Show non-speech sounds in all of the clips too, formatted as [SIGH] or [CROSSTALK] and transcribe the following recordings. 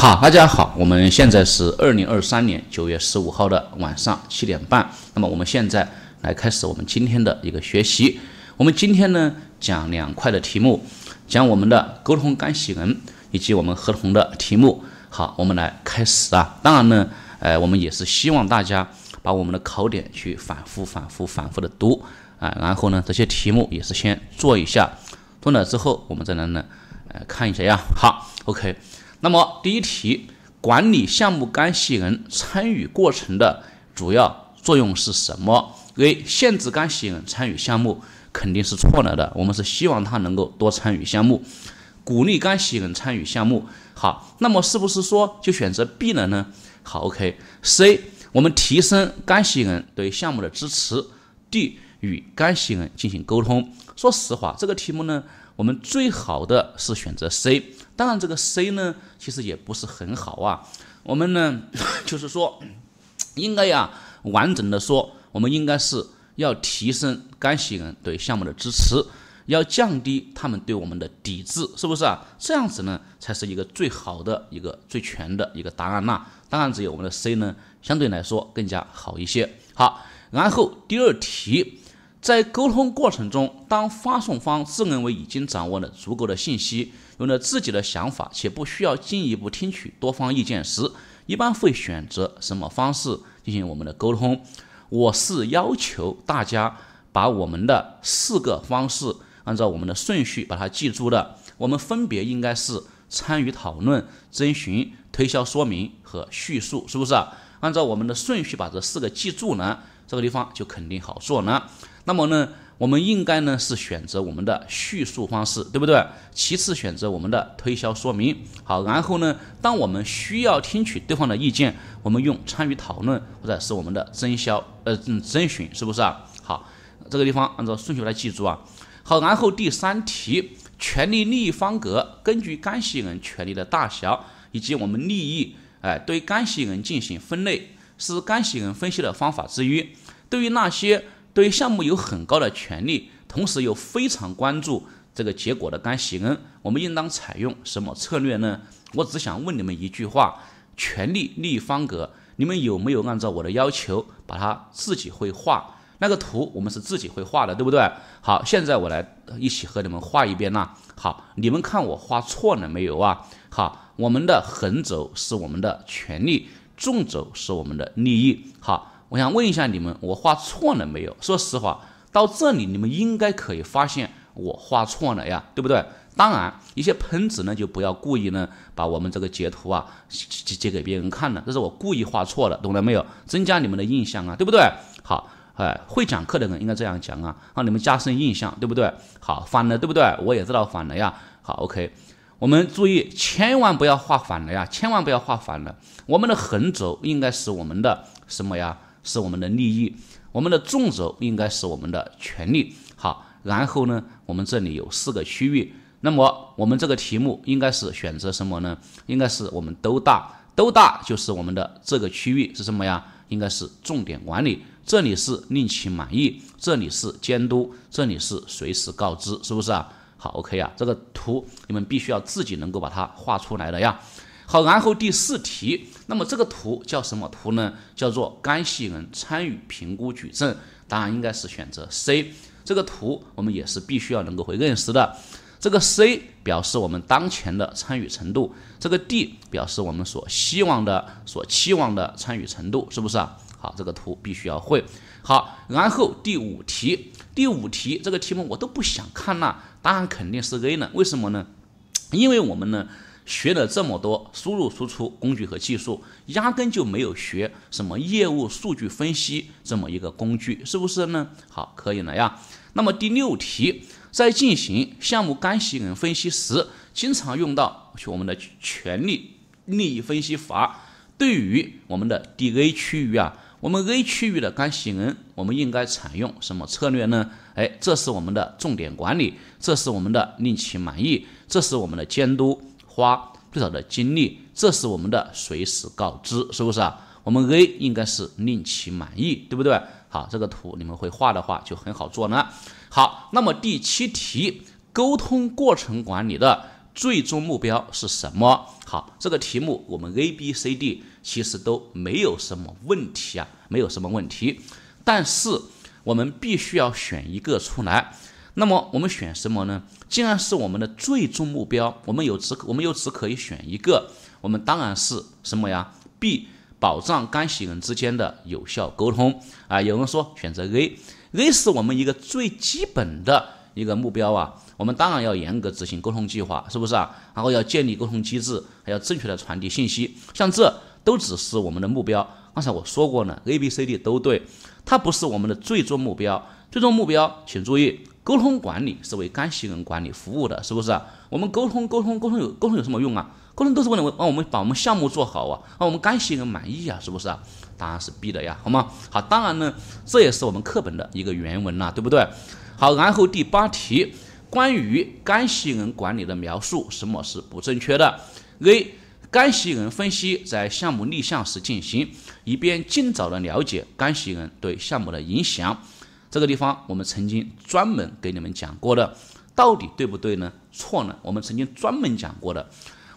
好，大家好，我们现在是二零二三年九月十五号的晚上七点半。那么我们现在来开始我们今天的一个学习。我们今天呢讲两块的题目，讲我们的沟通干系人以及我们合同的题目。好，我们来开始啊。当然呢，呃，我们也是希望大家把我们的考点去反复、反复、反复的读啊，然后呢，这些题目也是先做一下，做了之后我们再来呢，呃，看一下呀。好，OK。那么第一题，管理项目干系人参与过程的主要作用是什么？A. 限制干系人参与项目肯定是错了的，我们是希望他能够多参与项目，鼓励干系人参与项目。好，那么是不是说就选择 B 了呢？好，OK。C. 我们提升干系人对项目的支持。D. 与干系人进行沟通。说实话，这个题目呢？我们最好的是选择 C，当然这个 C 呢，其实也不是很好啊。我们呢，[LAUGHS] 就是说，应该啊，完整的说，我们应该是要提升干系人对项目的支持，要降低他们对我们的抵制，是不是啊？这样子呢，才是一个最好的一个最全的一个答案呐。当然，只有我们的 C 呢，相对来说更加好一些。好，然后第二题。在沟通过程中，当发送方自认为已经掌握了足够的信息，有了自己的想法，且不需要进一步听取多方意见时，一般会选择什么方式进行我们的沟通？我是要求大家把我们的四个方式按照我们的顺序把它记住的。我们分别应该是参与讨论、征询、推销说明和叙述，是不是？按照我们的顺序把这四个记住呢？这个地方就肯定好做呢。那么呢，我们应该呢是选择我们的叙述方式，对不对？其次选择我们的推销说明。好，然后呢，当我们需要听取对方的意见，我们用参与讨论或者是我们的征销呃征询，是不是啊？好，这个地方按照顺序来记住啊。好，然后第三题，权利利益方格，根据干系人权利的大小以及我们利益，哎，对干系人进行分类，是干系人分析的方法之一。对于那些对于项目有很高的权利，同时又非常关注这个结果的甘希恩，我们应当采用什么策略呢？我只想问你们一句话：权力利益方格，你们有没有按照我的要求把它自己会画那个图？我们是自己会画的，对不对？好，现在我来一起和你们画一遍啦。好，你们看我画错了没有啊？好，我们的横轴是我们的权利，纵轴是我们的利益。好。我想问一下你们，我画错了没有？说实话，到这里你们应该可以发现我画错了呀，对不对？当然，一些喷子呢就不要故意呢把我们这个截图啊截截给别人看了，这是我故意画错了，懂了没有？增加你们的印象啊，对不对？好，哎，会讲课的人应该这样讲啊，让你们加深印象，对不对？好，反了，对不对？我也知道反了呀。好，OK，我们注意，千万不要画反了呀，千万不要画反了。我们的横轴应该是我们的什么呀？是我们的利益，我们的纵轴应该是我们的权利。好，然后呢，我们这里有四个区域，那么我们这个题目应该是选择什么呢？应该是我们都大，都大就是我们的这个区域是什么呀？应该是重点管理。这里是令其满意，这里是监督，这里是随时告知，是不是啊？好，OK 啊，这个图你们必须要自己能够把它画出来了呀。好，然后第四题。那么这个图叫什么图呢？叫做干系人参与评估矩阵，答案应该是选择 C。这个图我们也是必须要能够会认识的。这个 C 表示我们当前的参与程度，这个 D 表示我们所希望的、所期望的参与程度，是不是？啊？好，这个图必须要会。好，然后第五题，第五题这个题目我都不想看了，答案肯定是 A 了。为什么呢？因为我们呢？学了这么多输入输出工具和技术，压根就没有学什么业务数据分析这么一个工具，是不是呢？好，可以了呀。那么第六题，在进行项目干系人分析时，经常用到我们的权利利益分析法。对于我们的 DA 区域啊，我们 A 区域的干系人，我们应该采用什么策略呢？哎，这是我们的重点管理，这是我们的令其满意，这是我们的监督。花最少的精力，这是我们的随时告知，是不是啊？我们 A 应该是令其满意，对不对？好，这个图你们会画的话就很好做呢。好，那么第七题，沟通过程管理的最终目标是什么？好，这个题目我们 A、B、C、D 其实都没有什么问题啊，没有什么问题，但是我们必须要选一个出来。那么我们选什么呢？既然是我们的最终目标，我们有只我们又只可以选一个，我们当然是什么呀？B 保障干系人之间的有效沟通啊！有人说选择 A，A 是我们一个最基本的一个目标啊，我们当然要严格执行沟通计划，是不是啊？然后要建立沟通机制，还要正确的传递信息，像这都只是我们的目标。刚才我说过了，A、B、C、D 都对，它不是我们的最终目标。最终目标，请注意。沟通管理是为干系人管理服务的，是不是？我们沟通沟通沟通有沟通有什么用啊？沟通都是为了我，让我们把我们项目做好啊，让我们干系人满意啊，是不是？答案是 B 的呀，好吗？好，当然呢，这也是我们课本的一个原文呐，对不对？好，然后第八题，关于干系人管理的描述，什么是不正确的？A，干系人分析在项目立项时进行，以便尽早的了解干系人对项目的影响。这个地方我们曾经专门给你们讲过的，到底对不对呢？错呢？我们曾经专门讲过的，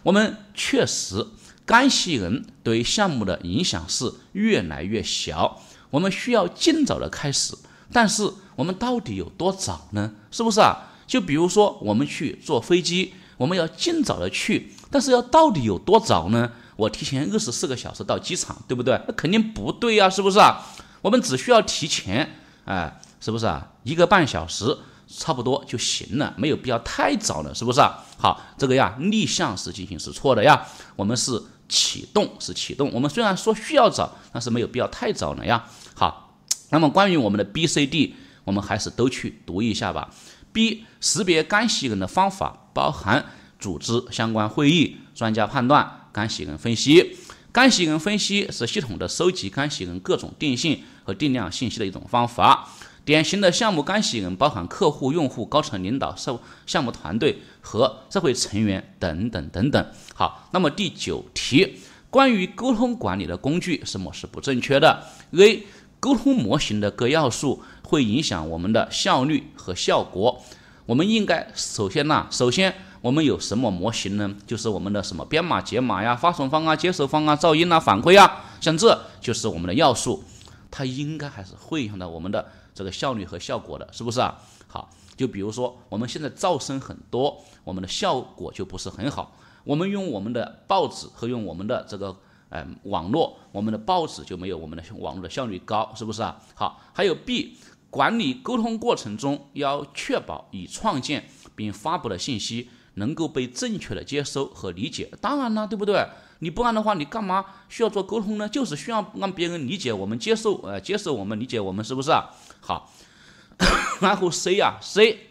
我们确实干系人对项目的影响是越来越小，我们需要尽早的开始，但是我们到底有多早呢？是不是啊？就比如说我们去坐飞机，我们要尽早的去，但是要到底有多早呢？我提前二十四个小时到机场，对不对？那肯定不对呀，是不是啊？我们只需要提前。哎，是不是啊？一个半小时差不多就行了，没有必要太早了，是不是？好，这个呀，逆向是进行是错的呀，我们是启动是启动，我们虽然说需要早，但是没有必要太早了呀。好，那么关于我们的 B、C、D，我们还是都去读一下吧。B，识别干洗人的方法包含组织相关会议、专家判断、干洗人分析。干洗人分析是系统的收集干洗人各种定性和定量信息的一种方法。典型的项目干洗人包含客户、用户、高层领导、社项目团队和社会成员等等等等。好，那么第九题，关于沟通管理的工具，什么是不正确的？A. 沟通模型的各要素会影响我们的效率和效果。我们应该首先呢，首先。我们有什么模型呢？就是我们的什么编码解码呀、发送方啊、接收方啊、噪音啊、反馈啊，像这就是我们的要素，它应该还是会影响到我们的这个效率和效果的，是不是啊？好，就比如说我们现在噪声很多，我们的效果就不是很好。我们用我们的报纸和用我们的这个嗯网络，我们的报纸就没有我们的网络的效率高，是不是啊？好，还有 B 管理沟通过程中要确保已创建并发布的信息。能够被正确的接收和理解，当然了，对不对？你不然的话，你干嘛需要做沟通呢？就是需要让别人理解我们，接受呃，接受我们理解我们，是不是？好，[COUGHS] 然后 C 啊 C，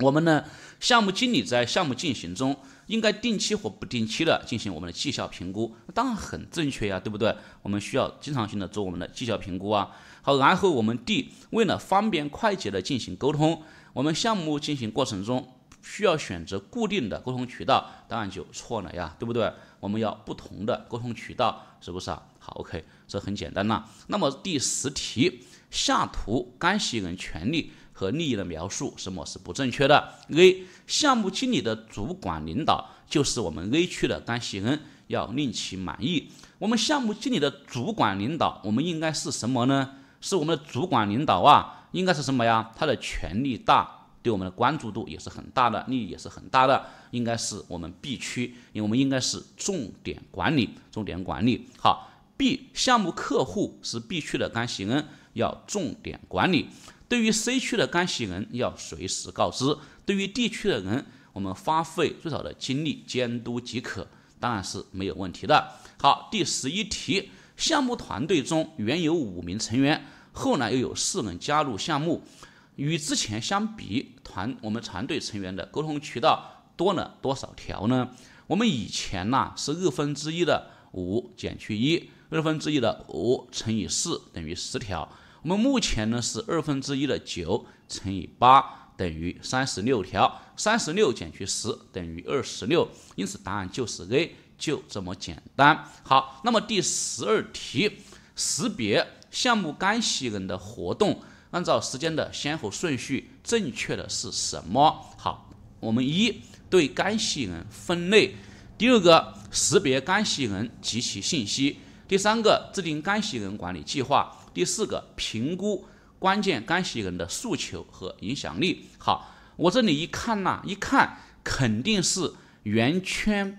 我们呢项目经理在项目进行中应该定期或不定期的进行我们的绩效评估，当然很正确呀，对不对？我们需要经常性的做我们的绩效评估啊。好，然后我们 D，为了方便快捷的进行沟通，我们项目进行过程中。需要选择固定的沟通渠道，当然就错了呀，对不对？我们要不同的沟通渠道，是不是啊？好，OK，这很简单啦。那么第十题，下图干系人权利和利益的描述，什么是不正确的？A，项目经理的主管领导就是我们 A 区的干系人，要令其满意。我们项目经理的主管领导，我们应该是什么呢？是我们的主管领导啊，应该是什么呀？他的权力大。对我们的关注度也是很大的，利益也是很大的，应该是我们 B 区，因为我们应该是重点管理，重点管理。好，B 项目客户是 B 区的干系人，要重点管理；对于 C 区的干系人，要随时告知；对于 D 区的人，我们花费最少的精力监督即可，当然是没有问题的。好，第十一题，项目团队中原有五名成员，后来又有四人加入项目。与之前相比，团我们团队成员的沟通渠道多了多少条呢？我们以前呢是二分之一的五减去一，二分之一的五乘以四等于十条。我们目前呢是二分之一的九乘以八等于三十六条，三十六减去十等于二十六，因此答案就是 A，就这么简单。好，那么第十二题，识别项目干系人的活动。按照时间的先后顺序，正确的是什么？好，我们一对干系人分类，第二个识别干系人及其信息，第三个制定干系人管理计划，第四个评估关键干系人的诉求和影响力。好，我这里一看呐，一看肯定是圆圈，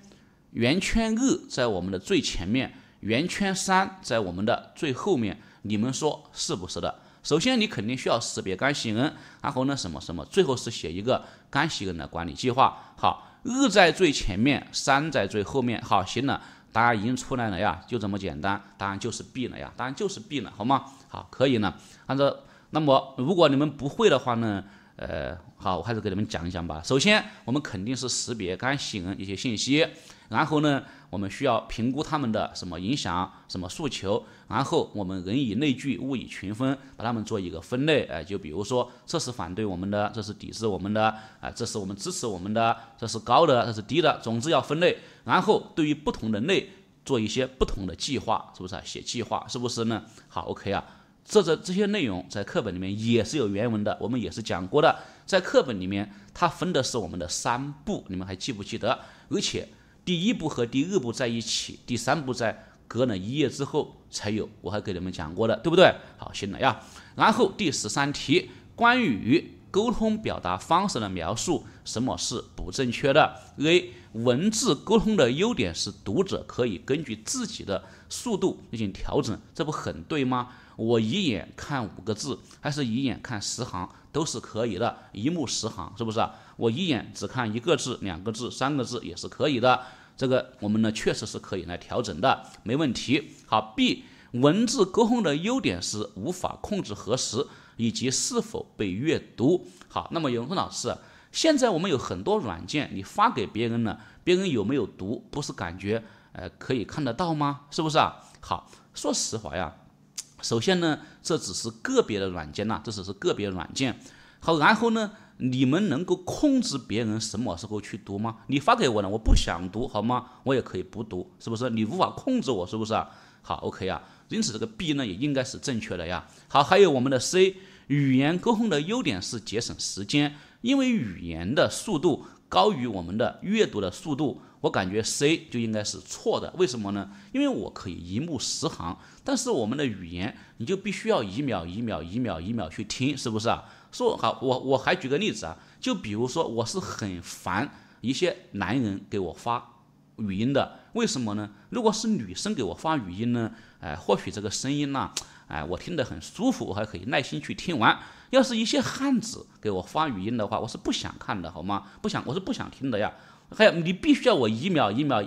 圆圈二在我们的最前面，圆圈三在我们的最后面，你们说是不是的？首先，你肯定需要识别干系人，然后呢，什么什么，最后是写一个干系人的管理计划。好，二在最前面，三在最后面。好，行了，答案已经出来了呀，就这么简单，答案就是 B 了呀，答案就是 B 了，好吗？好，可以呢。按照，那么如果你们不会的话呢，呃，好，我还是给你们讲一讲吧。首先，我们肯定是识别干系人一些信息，然后呢。我们需要评估他们的什么影响、什么诉求，然后我们人以类聚，物以群分，把他们做一个分类。哎，就比如说，这是反对我们的，这是抵制我们的，啊，这是我们支持我们的，这是高的，这是低的，总之要分类。然后，对于不同的人类，做一些不同的计划，是不是啊？写计划是不是呢？好，OK 啊，这这这些内容在课本里面也是有原文的，我们也是讲过的。在课本里面，它分的是我们的三步，你们还记不记得？而且。第一步和第二步在一起，第三步在隔了一夜之后才有。我还给你们讲过的，对不对？好，行了呀。然后第十三题，关于沟通表达方式的描述，什么是不正确的？A. 文字沟通的优点是读者可以根据自己的速度进行调整，这不很对吗？我一眼看五个字，还是一眼看十行都是可以的，一目十行是不是？我一眼只看一个字、两个字、三个字也是可以的。这个我们呢确实是可以来调整的，没问题。好，B 文字沟通的优点是无法控制核实以及是否被阅读。好，那么永坤老师，现在我们有很多软件，你发给别人呢，别人有没有读？不是感觉呃可以看得到吗？是不是啊？好，说实话呀。首先呢，这只是个别的软件呐，这只是个别的软件。好，然后呢，你们能够控制别人什么时候去读吗？你发给我呢，我不想读，好吗？我也可以不读，是不是？你无法控制我，是不是啊？好，OK 啊。因此，这个 B 呢也应该是正确的呀。好，还有我们的 C，语言沟通的优点是节省时间，因为语言的速度高于我们的阅读的速度。我感觉 C 就应该是错的，为什么呢？因为我可以一目十行，但是我们的语言你就必须要一秒一秒一秒一秒去听，是不是啊？说好，我我还举个例子啊，就比如说我是很烦一些男人给我发语音的，为什么呢？如果是女生给我发语音呢，哎，或许这个声音呢，哎，我听得很舒服，我还可以耐心去听完。要是一些汉子给我发语音的话，我是不想看的，好吗？不想，我是不想听的呀。还有，你必须要我一秒一秒，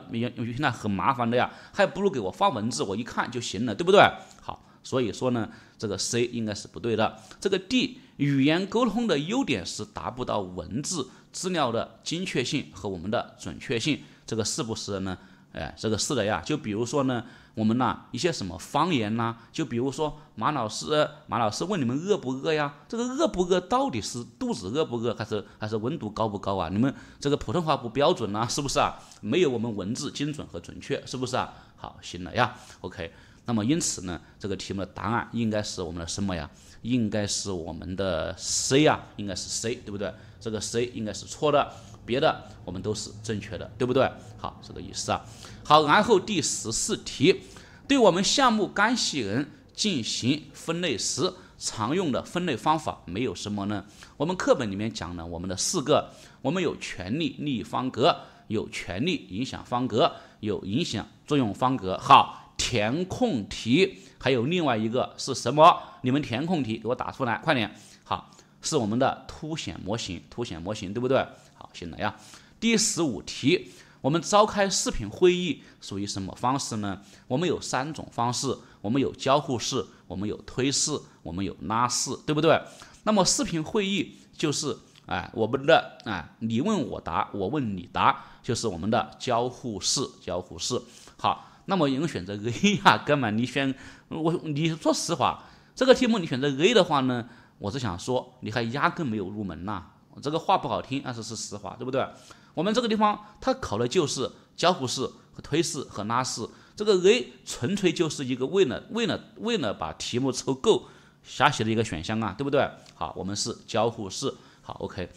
那很麻烦的呀，还不如给我发文字，我一看就行了，对不对？好，所以说呢，这个 C 应该是不对的。这个 D 语言沟通的优点是达不到文字资料的精确性和我们的准确性，这个是不是呢？哎，这个是的呀。就比如说呢。我们呐一些什么方言呐？就比如说马老师，马老师问你们饿不饿呀？这个饿不饿到底是肚子饿不饿，还是还是温度高不高啊？你们这个普通话不标准呐，是不是啊？没有我们文字精准和准确，是不是啊？好，行了呀，OK。那么因此呢，这个题目的答案应该是我们的什么呀？应该是我们的 C 呀，应该是 C，对不对？这个 C 应该是错的，别的我们都是正确的，对不对？好，这个意思啊。好，然后第十四题，对我们项目干系人进行分类时，常用的分类方法没有什么呢？我们课本里面讲了我们的四个，我们有权利立方格，有权利影响方格，有影响作用方格。好，填空题还有另外一个是什么？你们填空题给我打出来，快点。好，是我们的凸显模型，凸显模型对不对？好，行了呀。第十五题。我们召开视频会议属于什么方式呢？我们有三种方式，我们有交互式，我们有推式，我们有拉式，对不对？那么视频会议就是，哎，我们的哎，你问我答，我问你答，就是我们的交互式，交互式。好，那么你选择 A 呀，哥 [LAUGHS] 们，你选我，你说实话，这个题目你选择 A 的话呢，我是想说，你还压根没有入门呐，这个话不好听，但是是实话，对不对？我们这个地方它考的就是交互式和推式和拉式，这个 A 纯粹就是一个为了为了为了把题目凑够瞎写的一个选项啊，对不对？好，我们是交互式，好 OK。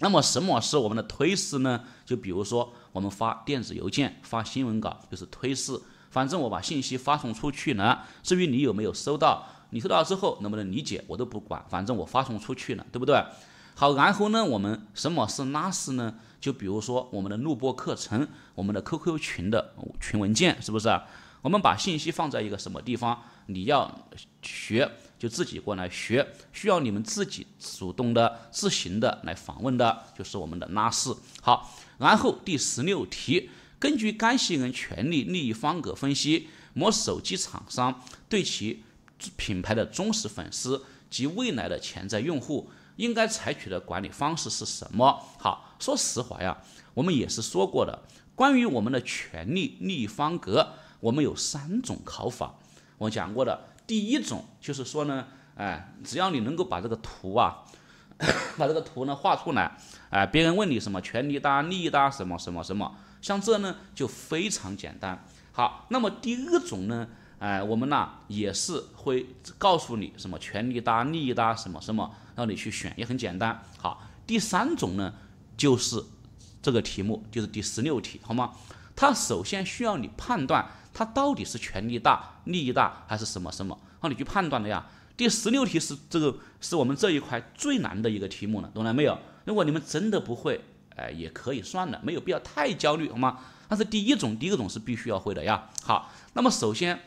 那么什么是我们的推式呢？就比如说我们发电子邮件、发新闻稿就是推式，反正我把信息发送出去了，至于你有没有收到，你收到之后能不能理解，我都不管，反正我发送出去了，对不对？好，然后呢，我们什么是拉式呢？就比如说我们的录播课程，我们的 QQ 群的群文件，是不是？我们把信息放在一个什么地方？你要学就自己过来学，需要你们自己主动的、自行的来访问的，就是我们的拉式。好，然后第十六题，根据干系人权利利益方格分析，某手机厂商对其品牌的忠实粉丝及未来的潜在用户。应该采取的管理方式是什么？好，说实话呀，我们也是说过的。关于我们的权利利益方格，我们有三种考法。我讲过的，第一种就是说呢，哎，只要你能够把这个图啊，[COUGHS] 把这个图呢画出来，哎，别人问你什么权利大利益大什么什么什么，像这呢就非常简单。好，那么第二种呢？哎，我们呢也是会告诉你什么权力大、利益大什么什么，让你去选，也很简单。好，第三种呢就是这个题目，就是第十六题，好吗？它首先需要你判断它到底是权力大、利益大还是什么什么，让你去判断的呀。第十六题是这个，是我们这一块最难的一个题目了，懂了没有？如果你们真的不会，哎，也可以算了，没有必要太焦虑，好吗？但是第一种、第二种是必须要会的呀。好，那么首先。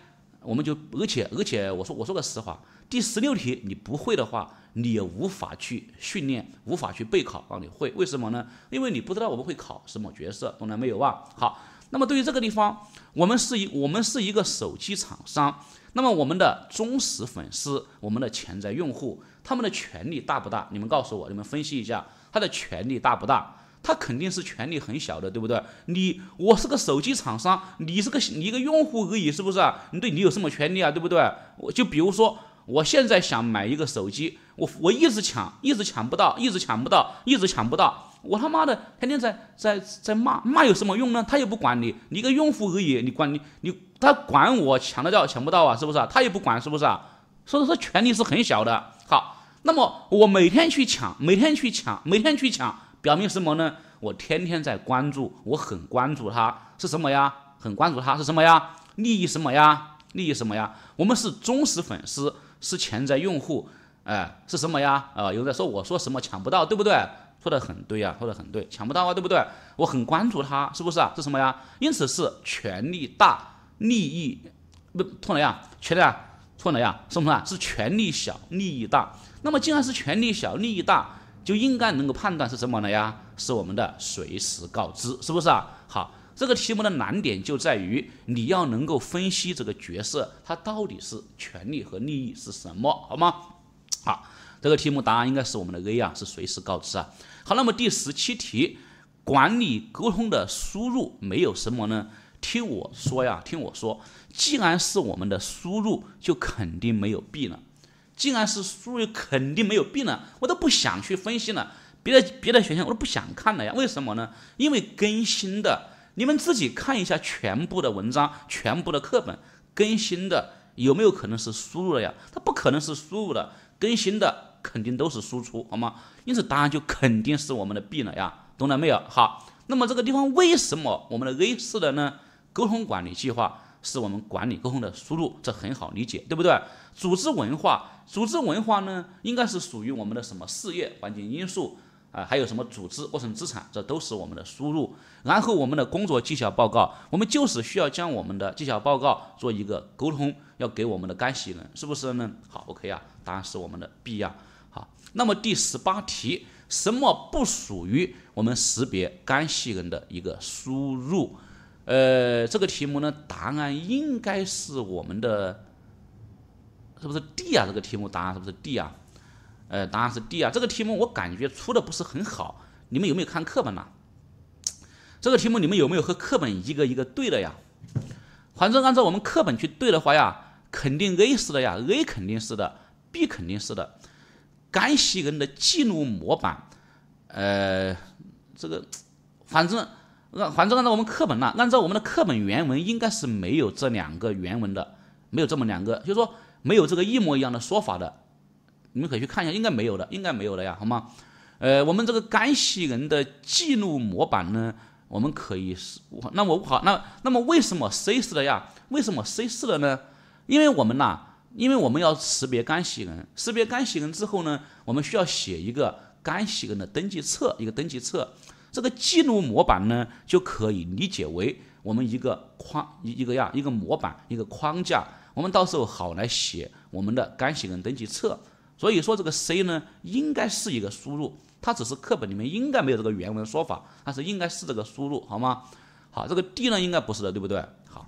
我们就，而且而且，我说我说个实话，第十六题你不会的话，你也无法去训练，无法去备考，让你会为什么呢？因为你不知道我们会考什么角色，懂了没有啊？好，那么对于这个地方，我们是一我们是一个手机厂商，那么我们的忠实粉丝，我们的潜在用户，他们的权利大不大？你们告诉我，你们分析一下，他的权利大不大？他肯定是权力很小的，对不对？你我是个手机厂商，你是个你一个用户而已，是不是啊？你对你有什么权利啊？对不对？我就比如说，我现在想买一个手机，我我一直抢，一直抢不到，一直抢不到，一直抢不到，我他妈的天天在在在骂，骂有什么用呢？他又不管你，你一个用户而已，你管你你他管我抢得到抢不到啊，是不是他也不管，是不是啊？所以说权力是很小的。好，那么我每天去抢，每天去抢，每天去抢。表明什么呢？我天天在关注，我很关注他是什么呀？很关注他是什么呀？利益什么呀？利益什么呀？我们是忠实粉丝，是潜在用户，哎，是什么呀？啊，有人在说我说什么抢不到，对不对？说的很对呀，说的很对，抢不到啊，对不对？我很关注他，是不是啊？是什么呀？因此是权力大，利益不错了呀？权力错了呀？是不是啊？是权力小，利益大。那么既然是权力小，利益大。就应该能够判断是什么呢呀？是我们的随时告知，是不是啊？好，这个题目的难点就在于你要能够分析这个角色，他到底是权利和利益是什么，好吗？好，这个题目答案应该是我们的 A 啊，是随时告知啊。好，那么第十七题，管理沟通的输入没有什么呢？听我说呀，听我说，既然是我们的输入，就肯定没有 B 了。既然是输入，肯定没有 B 了，我都不想去分析了。别的别的选项我都不想看了呀，为什么呢？因为更新的，你们自己看一下全部的文章、全部的课本，更新的有没有可能是输入的呀？它不可能是输入的，更新的肯定都是输出，好吗？因此答案就肯定是我们的 B 了呀，懂了没有？好，那么这个地方为什么我们的 A 四的呢？沟通管理计划。是我们管理沟通的输入，这很好理解，对不对？组织文化，组织文化呢，应该是属于我们的什么事业环境因素啊？还有什么组织过程资产，这都是我们的输入。然后我们的工作绩效报告，我们就是需要将我们的绩效报告做一个沟通，要给我们的干系人，是不是呢？好，OK 啊，答案是我们的 B 呀。好，那么第十八题，什么不属于我们识别干系人的一个输入？呃，这个题目呢，答案应该是我们的，是不是 D 啊？这个题目答案是不是 D 啊？呃，答案是 D 啊。这个题目我感觉出的不是很好，你们有没有看课本呢？这个题目你们有没有和课本一个一个对的呀？反正按照我们课本去对的话呀，肯定 A 是的呀，A 肯定是的，B 肯定是的。干系人的记录模板，呃，这个反正。那按照我们课本呢，按照我们的课本原文应该是没有这两个原文的，没有这么两个，就是说没有这个一模一样的说法的。你们可以去看一下，应该没有的，应该没有的呀，好吗？呃，我们这个干洗人的记录模板呢，我们可以是，那我好，那那么为什么 C 四的呀？为什么 C 四的呢？因为我们呐，因为我们要识别干洗人，识别干洗人之后呢，我们需要写一个干洗人的登记册，一个登记册。这个记录模板呢，就可以理解为我们一个框一一个样一个模板一个框架，我们到时候好来写我们的干洗人登记册。所以说这个 C 呢，应该是一个输入，它只是课本里面应该没有这个原文说法，但是应该是这个输入，好吗？好，这个 D 呢应该不是的，对不对？好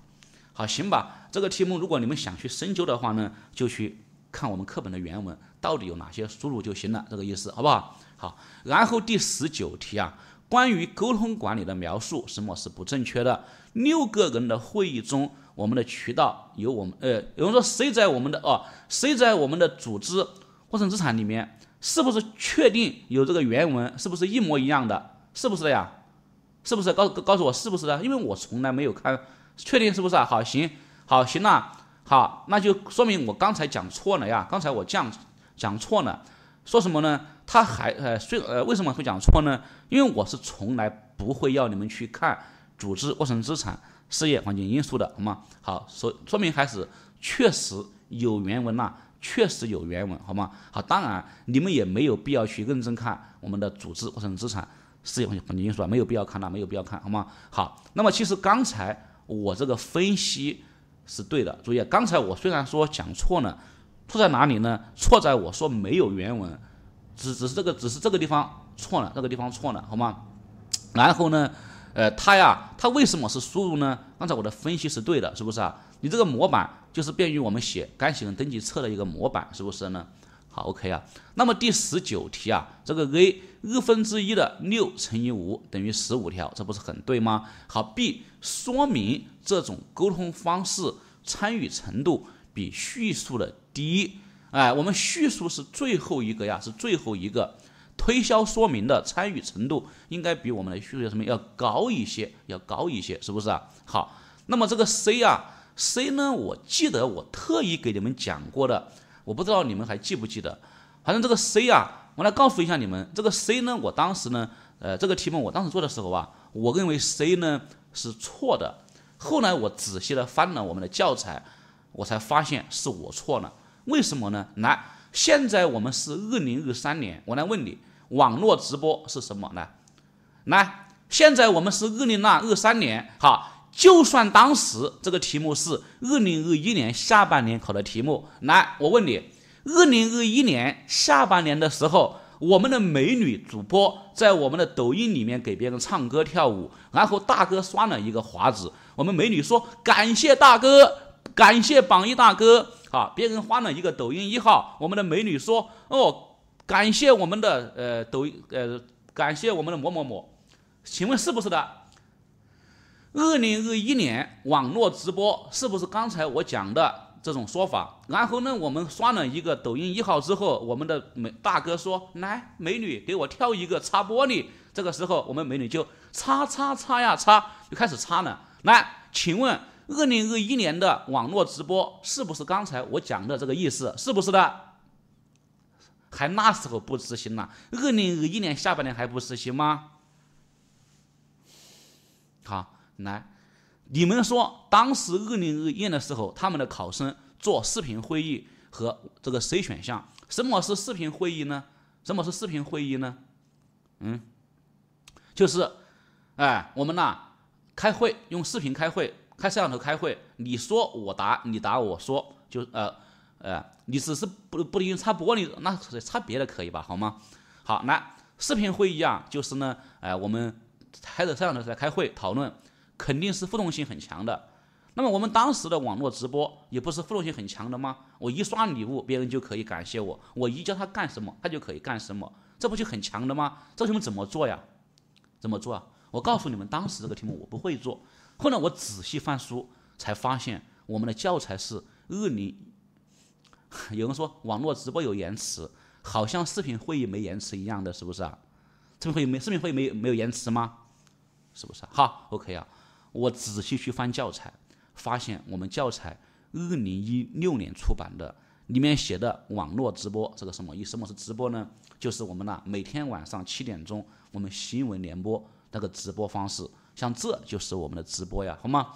好行吧，这个题目如果你们想去深究的话呢，就去看我们课本的原文到底有哪些输入就行了，这个意思好不好？好，然后第十九题啊。关于沟通管理的描述，什么是不正确的？六个人的会议中，我们的渠道有我们，呃，有人说谁在我们的哦，谁在我们的组织或生产里面，是不是确定有这个原文？是不是一模一样的？是不是的呀？是不是告告诉我是不是的？因为我从来没有看，确定是不是啊？好行，好行了，好，那就说明我刚才讲错了呀，刚才我讲讲错了，说什么呢？他还呃，虽呃，为什么会讲错呢？因为我是从来不会要你们去看组织过程资产、事业环境因素的，好吗？好，说说明还是确实有原文呐，确实有原文，好吗？好，当然你们也没有必要去认真看我们的组织过程资产、事业环境环境因素啊，没有必要看了，没有必要看，好吗？好，那么其实刚才我这个分析是对的，注意，刚才我虽然说讲错了，错在哪里呢？错在我说没有原文。只只是这个只是这个地方错了，这个地方错了，好吗？然后呢，呃，它呀，它为什么是输入呢？刚才我的分析是对的，是不是啊？你这个模板就是便于我们写干洗人登记册的一个模板，是不是呢？好，OK 啊。那么第十九题啊，这个 A 二分之一的六乘以五等于十五条，这不是很对吗？好，B 说明这种沟通方式参与程度比叙述的低。哎，我们叙述是最后一个呀，是最后一个推销说明的参与程度应该比我们的叙述什么要高一些，要高一些，是不是啊？好，那么这个 C 啊，C 呢，我记得我特意给你们讲过的，我不知道你们还记不记得。反正这个 C 啊，我来告诉一下你们，这个 C 呢，我当时呢，呃，这个题目我当时做的时候啊，我认为 C 呢是错的，后来我仔细的翻了我们的教材，我才发现是我错了。为什么呢？来，现在我们是二零二三年，我来问你，网络直播是什么呢？来，现在我们是二零二三年，好，就算当时这个题目是二零二一年下半年考的题目，来，我问你，二零二一年下半年的时候，我们的美女主播在我们的抖音里面给别人唱歌跳舞，然后大哥刷了一个华子，我们美女说感谢大哥，感谢榜一大哥。啊，别人发了一个抖音一号，我们的美女说：“哦，感谢我们的呃抖音呃，感谢我们的某某某，请问是不是的？二零二一年网络直播是不是刚才我讲的这种说法？然后呢，我们刷了一个抖音一号之后，我们的美大哥说：来，美女给我跳一个擦玻璃。这个时候，我们美女就擦擦擦呀擦，就开始擦了。来，请问。”二零二一年的网络直播是不是刚才我讲的这个意思？是不是的？还那时候不执行呢？二零二一年下半年还不执行吗？好，来，你们说，当时二零二一年的时候，他们的考生做视频会议和这个 C 选项，什么是视频会议呢？什么是视频会议呢？嗯，就是，哎，我们呐开会用视频开会。开摄像头开会，你说我答，你答我说，就呃，呃，你只是不不能许擦玻璃，那擦别的可以吧？好吗？好，那视频会议啊，就是呢，哎，我们开着摄像头在开会讨论，肯定是互动性很强的。那么我们当时的网络直播也不是互动性很强的吗？我一刷礼物，别人就可以感谢我；我一叫他干什么，他就可以干什么，这不就很强的吗？这题目怎么做呀？怎么做啊？我告诉你们，当时这个题目我不会做。后来我仔细翻书，才发现我们的教材是二零。[LAUGHS] 有人说网络直播有延迟，好像视频会议没延迟一样的是不是啊？视频会议没视频会议没没有延迟吗？是不是？好，OK 啊。我仔细去翻教材，发现我们教材二零一六年出版的，里面写的网络直播这个什么思？什么是直播呢？就是我们呢每天晚上七点钟我们新闻联播那个直播方式。像这就是我们的直播呀，好吗？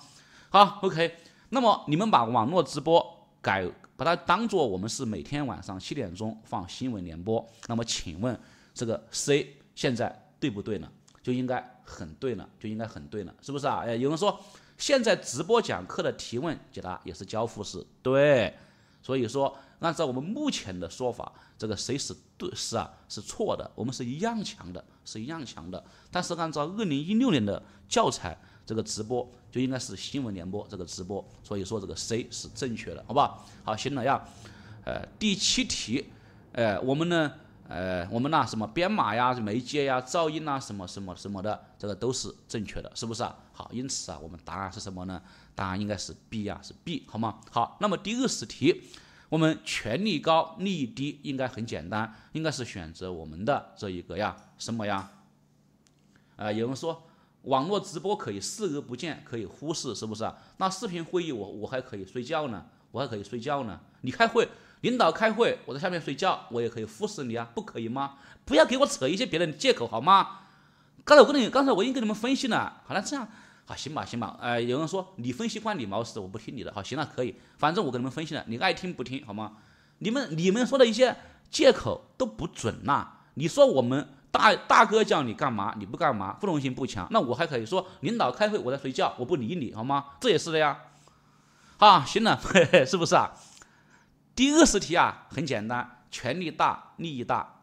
好，OK。那么你们把网络直播改，把它当做我们是每天晚上七点钟放新闻联播。那么请问这个 C 现在对不对呢？就应该很对了，就应该很对了，是不是啊？哎，有人说现在直播讲课的提问解答也是交互式，对。所以说按照我们目前的说法，这个 C 是对是啊是错的，我们是一样强的。是一样强的，但是按照二零一六年的教材，这个直播就应该是新闻联播这个直播，所以说这个 C 是正确的，好吧？好，行了呀，呃，第七题，呃，我们呢，呃，我们那什么编码呀、媒介呀、噪音啊、什么什么什么的，这个都是正确的，是不是？好，因此啊，我们答案是什么呢？答案应该是 B 呀，是 B，好吗？好，那么第二十题。我们权力高，利益低，应该很简单，应该是选择我们的这一个呀，什么呀？啊，有人说网络直播可以视而不见，可以忽视，是不是？那视频会议我我还可以睡觉呢，我还可以睡觉呢。你开会，领导开会，我在下面睡觉，我也可以忽视你啊，不可以吗？不要给我扯一些别的借口好吗？刚才我跟你，刚才我已经跟你们分析了，好了，这样。好行吧行吧，呃，有人说你分析关你毛事，我不听你的。好行了，可以，反正我跟你们分析了，你爱听不听好吗？你们你们说的一些借口都不准呐。你说我们大大哥叫你干嘛你不干嘛，互动性不强。那我还可以说，领导开会我在睡觉，我不理你好吗？这也是的呀。啊，行了，[LAUGHS] 是不是啊？第二十题啊，很简单，权力大利益大，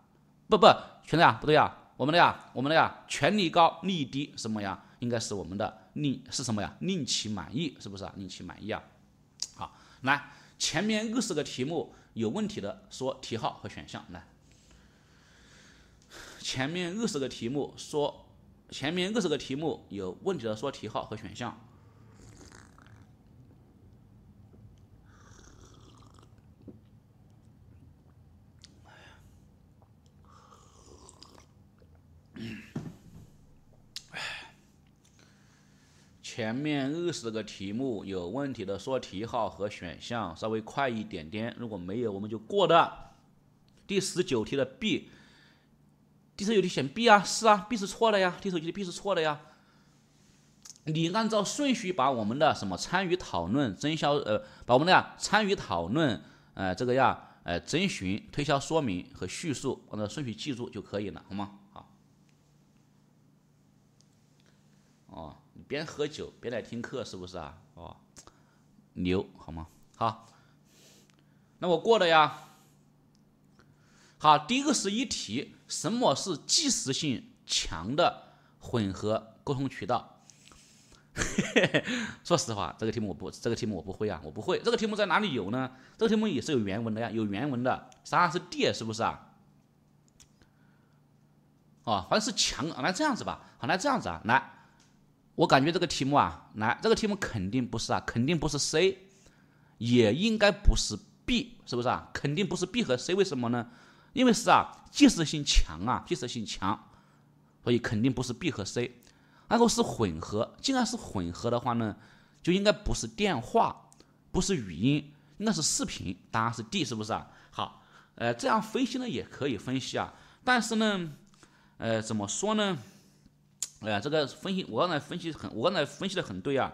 不不权力啊不对啊，我们的呀我们的呀，权力高利益低什么呀？应该是我们的。令是什么呀？令其满意，是不是啊？令其满意啊！好，来，前面二十个题目有问题的，说题号和选项。来，前面二十个题目说，前面二十个题目有问题的，说题号和选项。前面二十个题目有问题的说题号和选项，稍微快一点点。如果没有，我们就过的。第十九题的 B，第十九题选 B 啊，是啊，B 是错的呀。第十九题的 B 是错的呀。你按照顺序把我们的什么参与讨论、征销呃，把我们的呀参与讨论，呃这个呀呃征询、推销、说明和叙述按照顺序记住就可以了，好吗？边喝酒边来听课，是不是啊？哦，牛，好吗？好，那我过了呀。好，第二个是一题，什么是即时性强的混合沟通渠道？[LAUGHS] 说实话，这个题目我不，这个题目我不会啊，我不会。这个题目在哪里有呢？这个题目也是有原文的呀，有原文的。啥是 D，是不是啊？哦，反正是强，那这样子吧，好，那这样子啊，来。我感觉这个题目啊，来，这个题目肯定不是啊，肯定不是 C，也应该不是 B，是不是啊？肯定不是 B 和 C，为什么呢？因为是啊，即时性强啊，即时性强，所以肯定不是 B 和 C。然后是混合，既然是混合的话呢，就应该不是电话，不是语音，应该是视频，答案是 D，是不是啊？好，呃，这样分析呢也可以分析啊，但是呢，呃，怎么说呢？哎呀，这个分析，我刚才分析很，我刚才分析的很对啊，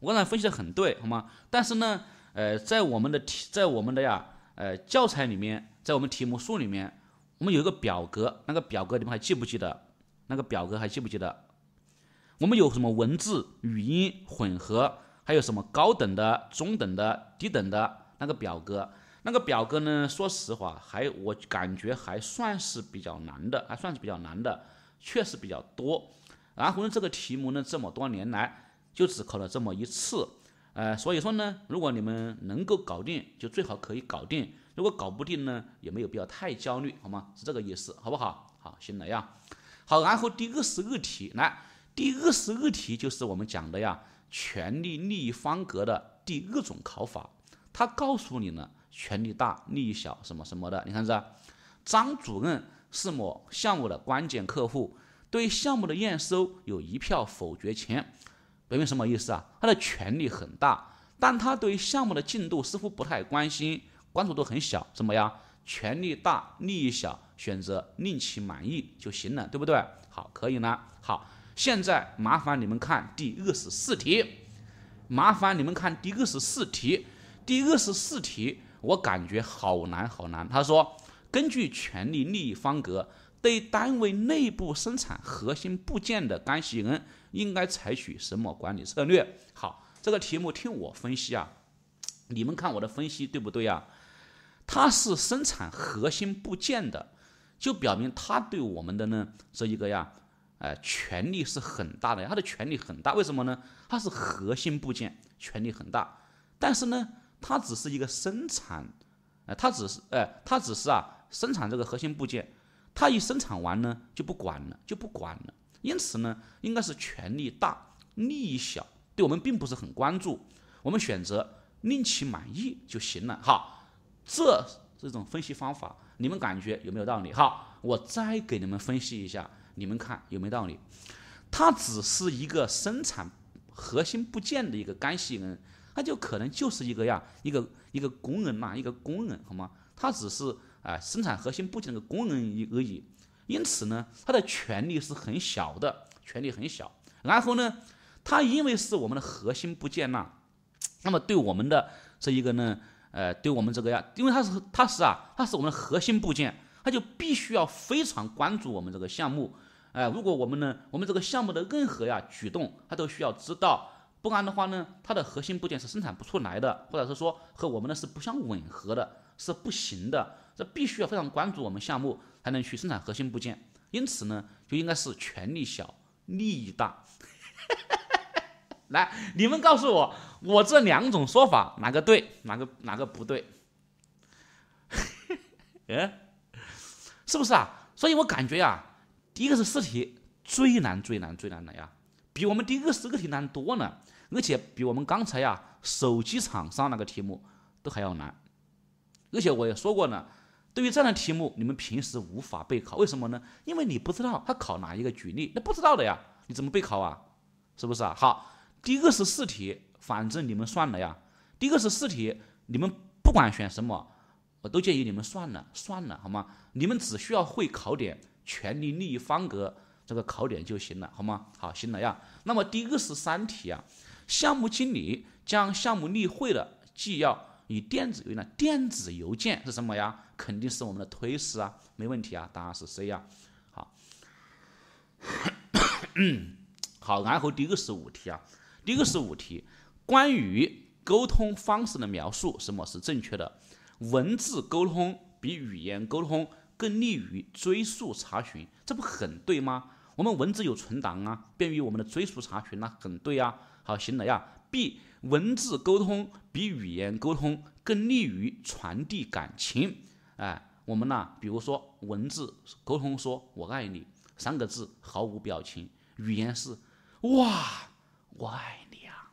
我刚才分析的很对，好吗？但是呢，呃，在我们的题，在我们的呀，呃，教材里面，在我们题目书里面，我们有一个表格，那个表格你们还记不记得？那个表格还记不记得？我们有什么文字、语音混合，还有什么高等的、中等的、低等的？那个表格，那个表格呢？说实话，还我感觉还算是比较难的，还算是比较难的，确实比较多。然后呢，这个题目呢，这么多年来就只考了这么一次，呃，所以说呢，如果你们能够搞定，就最好可以搞定；如果搞不定呢，也没有必要太焦虑，好吗？是这个意思，好不好？好，行了呀。好，然后第二十二题，来，第二十二题就是我们讲的呀，权力利益方格的第二种考法，它告诉你呢，权力大，利益小，什么什么的。你看这，张主任是某项目的关键客户。对项目的验收有一票否决权，表明什么意思啊？他的权力很大，但他对项目的进度似乎不太关心，关注度很小，怎么样？权力大，利益小，选择令其满意就行了，对不对？好，可以了。好，现在麻烦你们看第二十四题，麻烦你们看第二十四题。第二十四题，我感觉好难，好难。他说，根据权力利益方格。对单位内部生产核心部件的干系人，应该采取什么管理策略？好，这个题目听我分析啊，你们看我的分析对不对啊？它是生产核心部件的，就表明它对我们的呢这一个呀，呃，权力是很大的它的权力很大，为什么呢？它是核心部件，权力很大。但是呢，它只是一个生产，呃，它只是呃，它只是啊，生产这个核心部件。他一生产完呢，就不管了，就不管了。因此呢，应该是权力大，利益小，对我们并不是很关注。我们选择令其满意就行了。好，这这种分析方法，你们感觉有没有道理？好，我再给你们分析一下，你们看有没有道理？他只是一个生产核心部件的一个干系人，他就可能就是一个呀，一个一个工人嘛，一个工人，好吗？他只是。啊，生产核心部件的功能一而已，因此呢，它的权力是很小的，权力很小。然后呢，它因为是我们的核心部件呐，那么对我们的这一个呢，呃，对我们这个呀，因为它是它是啊，它是我们的核心部件，它就必须要非常关注我们这个项目。哎，如果我们呢，我们这个项目的任何呀举动，它都需要知道，不然的话呢，它的核心部件是生产不出来的，或者是说和我们的是不相吻合的，是不行的。这必须要非常关注我们项目，才能去生产核心部件。因此呢，就应该是权力小，利益大。[LAUGHS] 来，你们告诉我，我这两种说法哪个对，哪个哪个不对？[LAUGHS] 嗯，是不是啊？所以我感觉呀，第一个是试题最难最难最难的呀，比我们第二十个题难多呢，而且比我们刚才呀手机厂商那个题目都还要难。而且我也说过呢。对于这样的题目，你们平时无法备考，为什么呢？因为你不知道他考哪一个举例，那不知道的呀，你怎么备考啊？是不是啊？好，第二十四题，反正你们算了呀。第二十四题，你们不管选什么，我都建议你们算了算了，好吗？你们只需要会考点权利利益方格这个考点就行了，好吗？好，行了呀。那么第二十三题啊，项目经理将项目例会的纪要。以电子邮件，电子邮件是什么呀？肯定是我们的推式啊，没问题啊，答案是 C 啊。好，好，然后第二十五题啊，第二十五题关于沟通方式的描述，什么是正确的？文字沟通比语言沟通更利于追溯查询，这不很对吗？我们文字有存档啊，便于我们的追溯查询，那很对啊。好，行了呀。B 文字沟通比语言沟通更利于传递感情，哎，我们呢，比如说文字沟通说“我爱你”三个字毫无表情，语言是“哇，我爱你啊”，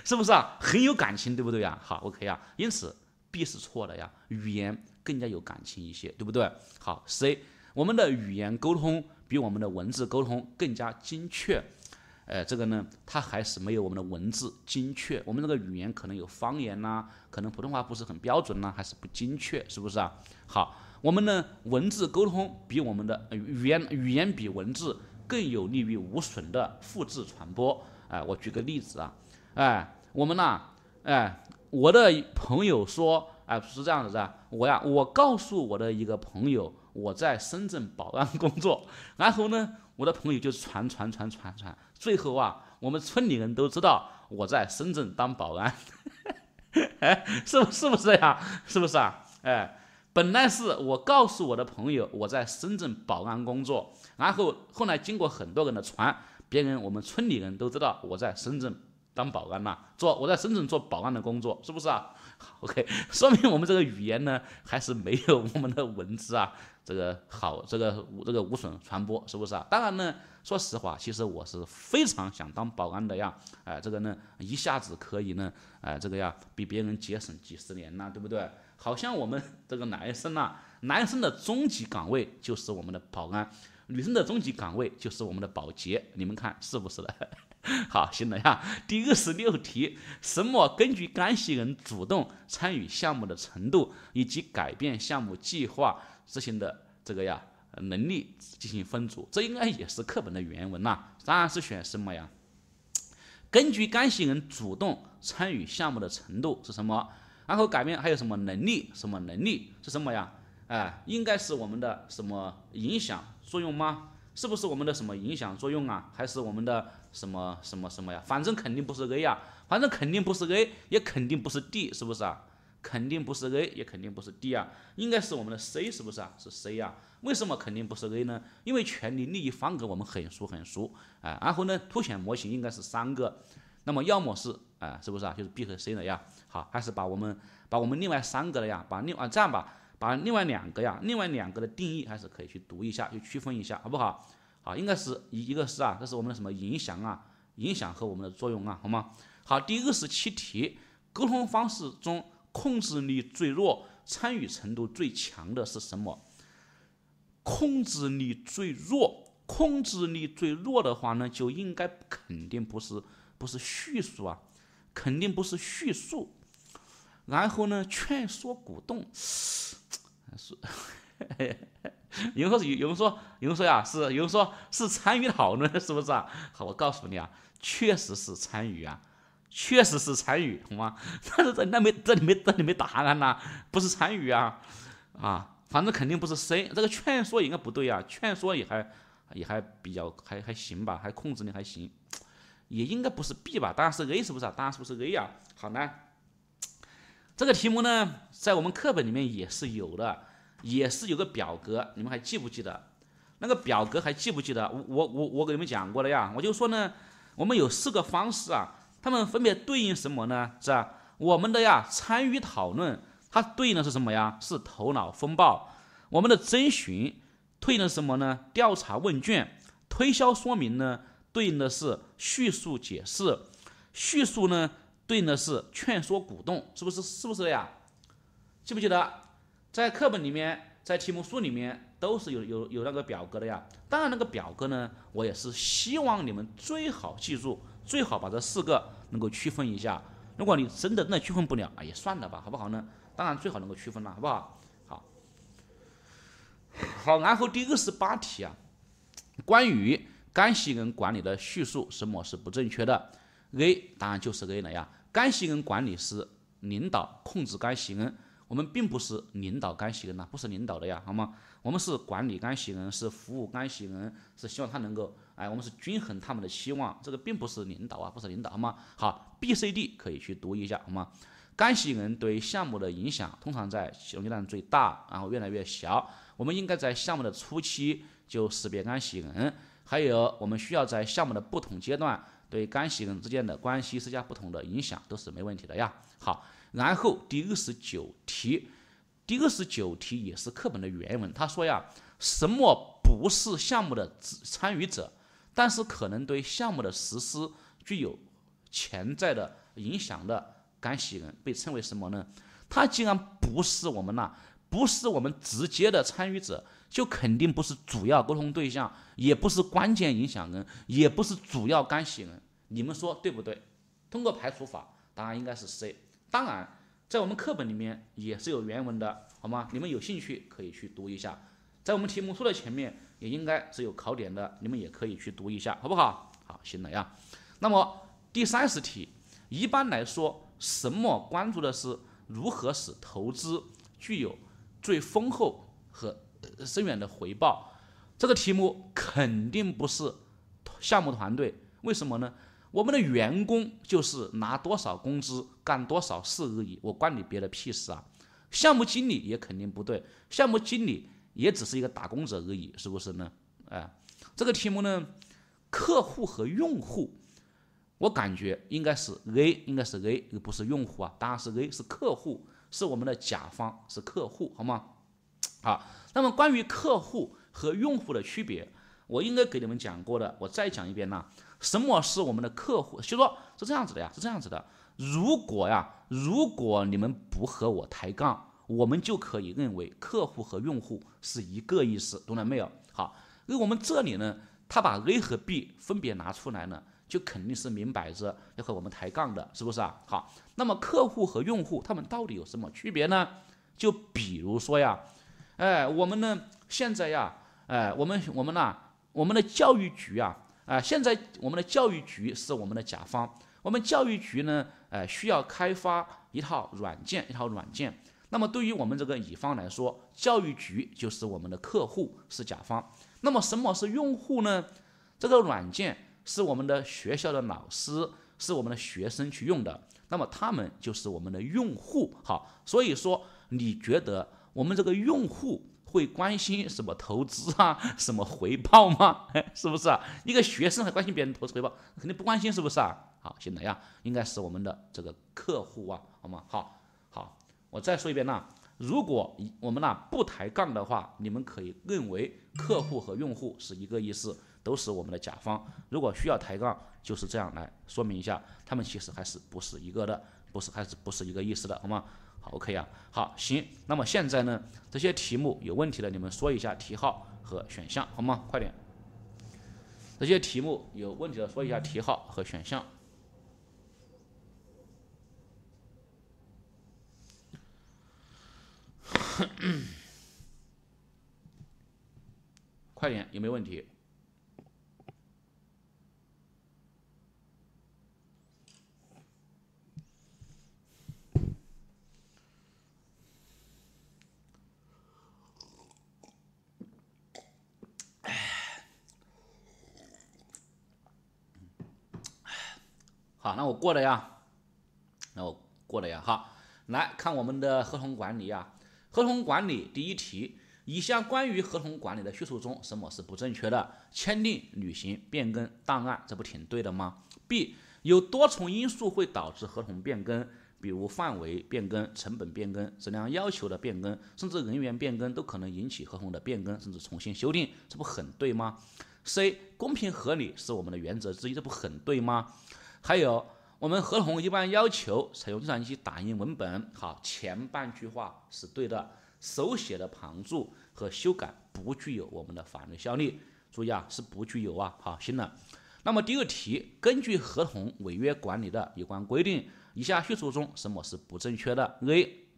[LAUGHS] 是不是啊？很有感情，对不对呀？好，OK 啊。因此 B 是错的呀，语言更加有感情一些，对不对？好，C 我们的语言沟通比我们的文字沟通更加精确。呃，这个呢，它还是没有我们的文字精确。我们那个语言可能有方言呐，可能普通话不是很标准呐，还是不精确，是不是啊？好，我们呢，文字沟通比我们的语言，语言比文字更有利于无损的复制传播。哎，我举个例子啊，哎，我们呢，哎，我的朋友说，哎，是这样子的，我呀，我告诉我的一个朋友，我在深圳宝安工作，然后呢，我的朋友就传传传传传。最后啊，我们村里人都知道我在深圳当保安，哎，[LAUGHS] 是不，是不是这样？是不是啊？哎，本来是我告诉我的朋友我在深圳保安工作，然后后来经过很多人的传，别人我们村里人都知道我在深圳当保安了，做我在深圳做保安的工作，是不是啊？OK，说明我们这个语言呢，还是没有我们的文字啊。这个好，这个无这个无损传播是不是啊？当然呢，说实话，其实我是非常想当保安的呀。哎，这个呢，一下子可以呢，哎，这个呀，比别人节省几十年呐，对不对？好像我们 [LAUGHS] 这个男生呐，男生的终极岗位就是我们的保安，女生的终极岗位就是我们的保洁。你们看是不是的？[LAUGHS] 好，行了呀。第二十六题，什么？根据干系人主动参与项目的程度以及改变项目计划。执行的这个呀能力进行分组，这应该也是课本的原文呐。答案是选什么呀？根据干系人主动参与项目的程度是什么？然后改变还有什么能力？什么能力是什么呀？哎，应该是我们的什么影响作用吗？是不是我们的什么影响作用啊？还是我们的什么什么什么呀？反正肯定不是 A 啊，反正肯定不是 A，也肯定不是 D，是不是啊？肯定不是 A，也肯定不是 D 啊，应该是我们的 C，是不是啊？是 C 啊？为什么肯定不是 A 呢？因为权利利益方格我们很熟很熟啊。然后呢，凸显模型应该是三个，那么要么是啊，是不是啊？就是 B 和 C 了呀。好，还是把我们把我们另外三个了呀，把另啊这样吧，把另外两个呀，另外两个的定义还是可以去读一下，去区分一下，好不好？好，应该是一一个是啊，这是我们的什么影响啊？影响和我们的作用啊，好吗？好，第二十七题，沟通方式中。控制力最弱、参与程度最强的是什么？控制力最弱，控制力最弱的话呢，就应该肯定不是不是叙述啊，肯定不是叙述。然后呢，劝说鼓动是，[LAUGHS] 有人说有人说有人说呀，是有人说是参与讨论，是不是啊？好，我告诉你啊，确实是参与啊。确实是参与，好 [LAUGHS] 吗？[LAUGHS] 但是这那没这里没这里没答案呐，不是参与啊啊，反正肯定不是 C。这个劝说应该不对啊，劝说也还也还比较还还行吧，还控制力还行，也应该不是 B 吧？答案是 A 是不是啊？答案是不是 A 呀？好呢，这个题目呢，在我们课本里面也是有的，也是有个表格，你们还记不记得？那个表格还记不记得？我我我我给你们讲过了呀，我就说呢，我们有四个方式啊。他们分别对应什么呢？是吧？我们的呀，参与讨论，它对应的是什么呀？是头脑风暴。我们的征询对应的是什么呢？调查问卷。推销说明呢，对应的是叙述解释。叙述呢，对应的是劝说鼓动，是不是？是不是呀？记不记得在课本里面，在题目书里面都是有有有那个表格的呀？当然，那个表格呢，我也是希望你们最好记住。最好把这四个能够区分一下。如果你真的那区分不了啊，也算了吧，好不好呢？当然最好能够区分了，好不好？好。好，然后第二十八题啊，关于干系人管理的叙述，什么是不正确的？A 答案就是 A 了呀。干系人管理是领导控制干系人，我们并不是领导干系人呐，不是领导的呀，好吗？我们是管理干系人，是服务干系人，是希望他能够。哎，我们是均衡他们的期望，这个并不是领导啊，不是领导，好吗？好，B、C、D 可以去读一下，好吗？干系人对项目的影响通常在启动阶段最大，然后越来越小。我们应该在项目的初期就识别干系人，还有我们需要在项目的不同阶段对干系人之间的关系施加不同的影响，都是没问题的呀。好，然后第二十九题，第二十九题也是课本的原文，他说呀，什么不是项目的参与者？但是可能对项目的实施具有潜在的影响的干洗人，被称为什么呢？他既然不是我们呐，不是我们直接的参与者，就肯定不是主要沟通对象，也不是关键影响人，也不是主要干洗人。你们说对不对？通过排除法，答案应该是 C。当然，在我们课本里面也是有原文的，好吗？你们有兴趣可以去读一下。在我们题目书的前面。也应该是有考点的，你们也可以去读一下，好不好？好，行了呀。那么第三十题，一般来说，什么关注的是如何使投资具有最丰厚和深远的回报？这个题目肯定不是项目团队，为什么呢？我们的员工就是拿多少工资干多少事而已，我关你别的屁事啊！项目经理也肯定不对，项目经理。也只是一个打工者而已，是不是呢？哎，这个题目呢，客户和用户，我感觉应该是 A，应该是 A，而不是用户啊，当然是 A，是客户，是我们的甲方，是客户，好吗？好，那么关于客户和用户的区别，我应该给你们讲过的，我再讲一遍呐。什么是我们的客户？就说，是这样子的呀，是这样子的。如果呀，如果你们不和我抬杠。我们就可以认为客户和用户是一个意思，懂了没有？好，为我们这里呢，他把 A 和 B 分别拿出来呢，就肯定是明摆着要和我们抬杠的，是不是啊？好，那么客户和用户他们到底有什么区别呢？就比如说呀，哎，我们呢现在呀，哎，我们我们呐，我们的教育局啊，啊，现在我们的教育局是我们的甲方，我们教育局呢，哎，需要开发一套软件，一套软件。那么对于我们这个乙方来说，教育局就是我们的客户，是甲方。那么什么是用户呢？这个软件是我们的学校的老师，是我们的学生去用的，那么他们就是我们的用户。好，所以说你觉得我们这个用户会关心什么投资啊，什么回报吗？[LAUGHS] 是不是啊？一个学生还关心别人投资回报，肯定不关心，是不是啊？好，现在呀，应该是我们的这个客户啊，好吗？好。我再说一遍呐，如果一我们呐不抬杠的话，你们可以认为客户和用户是一个意思，都是我们的甲方。如果需要抬杠，就是这样来说明一下，他们其实还是不是一个的，不是还是不是一个意思的，好吗？好，OK 啊，好，行。那么现在呢，这些题目有问题的，你们说一下题号和选项，好吗？快点，这些题目有问题的，说一下题号和选项。[COUGHS] 快点，有没有问题？[COUGHS] 好，那我过了呀，那我过了呀。好，来看我们的合同管理呀。合同管理第一题，以下关于合同管理的叙述中，什么是不正确的？签订、履行、变更、档案，这不挺对的吗？B 有多重因素会导致合同变更，比如范围变更、成本变更、质量要求的变更，甚至人员变更，都可能引起合同的变更甚至重新修订，这不很对吗？C 公平合理是我们的原则之一，这不很对吗？还有。我们合同一般要求采用计算机打印文本，好，前半句话是对的，手写的旁注和修改不具有我们的法律效力，注意啊，是不具有啊，好，行了。那么第二题，根据合同违约管理的有关规定，以下叙述中什么是不正确的？A.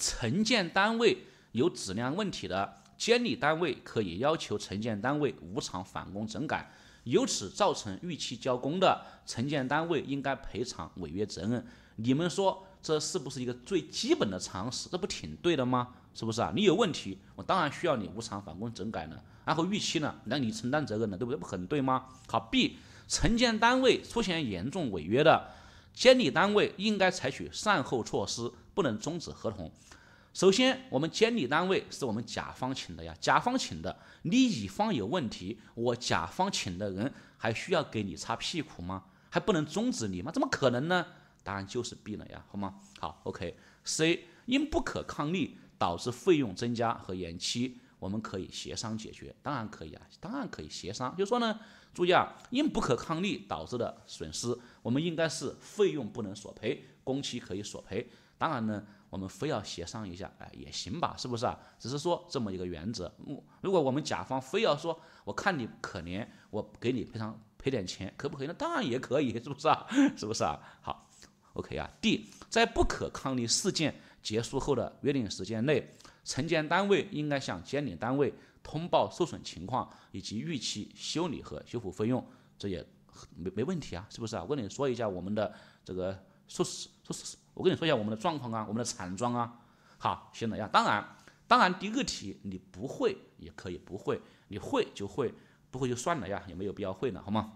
承建单位有质量问题的，监理单位可以要求承建单位无偿返工整改。由此造成逾期交工的承建单位应该赔偿违约责任，你们说这是不是一个最基本的常识？这不挺对的吗？是不是啊？你有问题，我当然需要你无偿返工整改呢，然后逾期呢，让你承担责任呢，对不对？不很对吗？好，B，承建单位出现严重违约的，监理单位应该采取善后措施，不能终止合同。首先，我们监理单位是我们甲方请的呀，甲方请的，你乙方有问题，我甲方请的人还需要给你擦屁股吗？还不能终止你吗？怎么可能呢？答案就是 B 了呀，好吗？好，OK，C 因不可抗力导致费用增加和延期，我们可以协商解决，当然可以啊，当然可以协商。就是说呢，注意啊，因不可抗力导致的损失，我们应该是费用不能索赔，工期可以索赔。当然呢。我们非要协商一下，哎，也行吧，是不是啊？只是说这么一个原则。嗯，如果我们甲方非要说，我看你可怜，我给你赔偿赔点钱，可不可以？那当然也可以，是不是啊？[LAUGHS] 是不是啊？好，OK 啊。D，在不可抗力事件结束后的约定时间内，承建单位应该向监理单位通报受损情况以及预期修理和修复费用，这也没没问题啊，是不是啊？我跟你说一下我们的这个。说是说是，我跟你说一下我们的状况啊，我们的惨状啊，好，行了呀。当然，当然，第二题你不会也可以不会，你会就会，不会就算了呀，也没有必要会呢，好吗？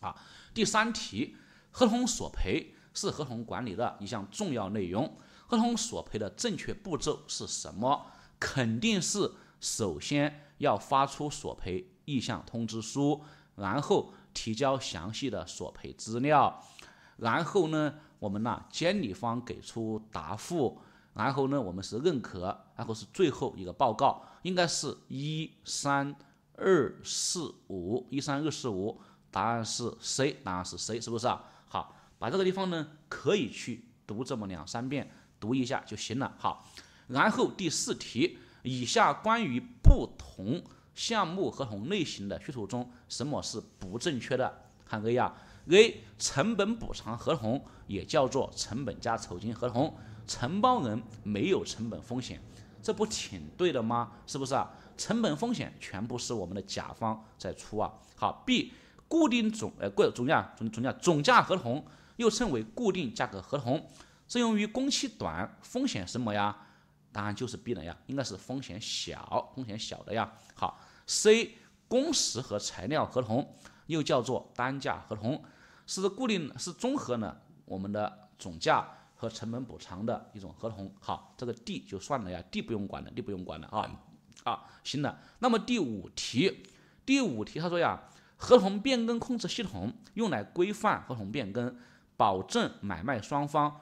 啊，第三题，合同索赔是合同管理的一项重要内容，合同索赔的正确步骤是什么？肯定是首先要发出索赔意向通知书，然后提交详细的索赔资料。然后呢，我们呢，监理方给出答复，然后呢，我们是认可，然后是最后一个报告，应该是一三二四五，一三二四五，答案是 C，答案是 C，是不是？啊？好，把这个地方呢，可以去读这么两三遍，读一下就行了。好，然后第四题，以下关于不同项目合同类型的叙述中，什么是不正确的？看这位啊。A 成本补偿合同也叫做成本加酬金合同，承包人没有成本风险，这不挺对的吗？是不是啊？成本风险全部是我们的甲方在出啊。好，B 固定总呃固总价总总价总价合同又称为固定价格合同，适用于工期短风险什么呀？答案就是 B 了呀，应该是风险小风险小的呀。好，C 工时和材料合同又叫做单价合同。是固定是综合呢，我们的总价和成本补偿的一种合同。好，这个地就算了呀，地不用管了，地不用管了啊，啊，行了。那么第五题，第五题他说呀，合同变更控制系统用来规范合同变更，保证买卖双方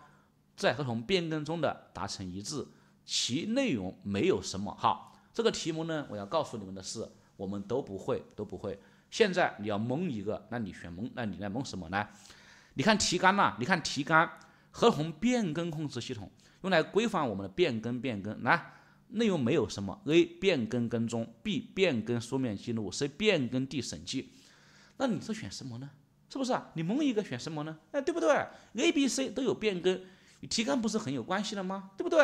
在合同变更中的达成一致，其内容没有什么。好，这个题目呢，我要告诉你们的是，我们都不会，都不会。现在你要蒙一个，那你选蒙，那你来蒙什么呢？你看题干呐，你看题干，合同变更控制系统用来规范我们的变更，变更来内容没有什么，A. 变更跟踪，B. 变更书面记录，C. 变更地审计，那你是选什么呢？是不是？你蒙一个选什么呢？哎，对不对？A、B、C 都有变更，题干不是很有关系的吗？对不对？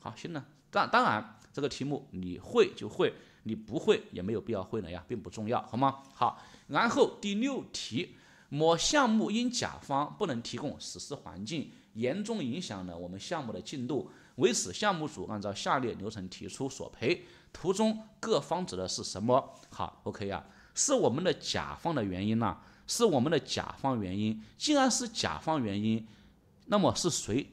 好，行了，当当然这个题目你会就会。你不会也没有必要会了呀，并不重要，好吗？好，然后第六题，某项目因甲方不能提供实施环境，严重影响了我们项目的进度，为此项目组按照下列流程提出索赔。图中各方指的是什么？好，OK 啊，是我们的甲方的原因呢？是我们的甲方原因。既然是甲方原因，那么是谁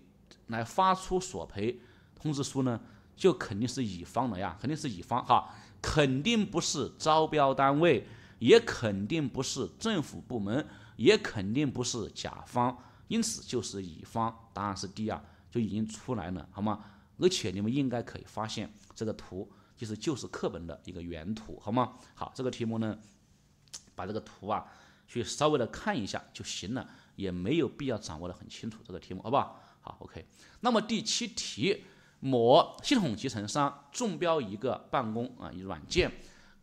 来发出索赔通知书呢？就肯定是乙方了呀，肯定是乙方哈。肯定不是招标单位，也肯定不是政府部门，也肯定不是甲方，因此就是乙方，答案是 D 啊，就已经出来了，好吗？而且你们应该可以发现，这个图其实就是课本的一个原图，好吗？好，这个题目呢，把这个图啊，去稍微的看一下就行了，也没有必要掌握的很清楚，这个题目好不好？好，OK。那么第七题。某系统集成商中标一个办公啊软件，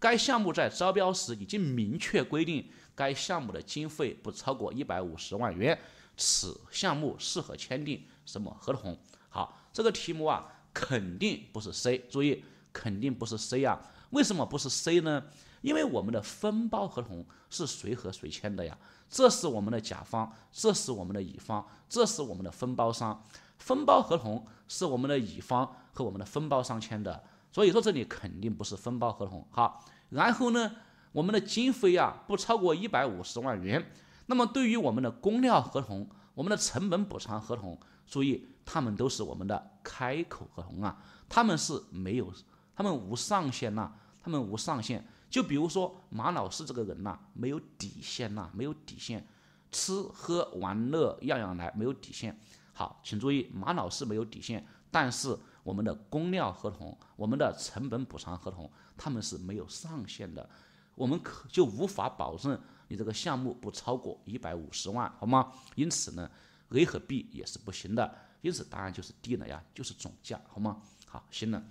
该项目在招标时已经明确规定该项目的经费不超过一百五十万元，此项目适合签订什么合同？好，这个题目啊，肯定不是 C，注意，肯定不是 C 啊，为什么不是 C 呢？因为我们的分包合同是谁和谁签的呀？这是我们的甲方，这是我们的乙方，这是我们的分包商。分包合同是我们的乙方和我们的分包商签的，所以说这里肯定不是分包合同。好，然后呢，我们的经费啊不超过一百五十万元。那么对于我们的工料合同、我们的成本补偿合同，注意，他们都是我们的开口合同啊，他们是没有，他们无上限呐，他们无上限。就比如说马老师这个人呐，没有底线呐，没有底线，吃喝玩乐样样来，没有底线。好，请注意，马老师没有底线，但是我们的供料合同、我们的成本补偿合同，他们是没有上限的，我们可就无法保证你这个项目不超过一百五十万，好吗？因此呢，A 和 B 也是不行的，因此答案就是 D 了呀，就是总价，好吗？好，行了，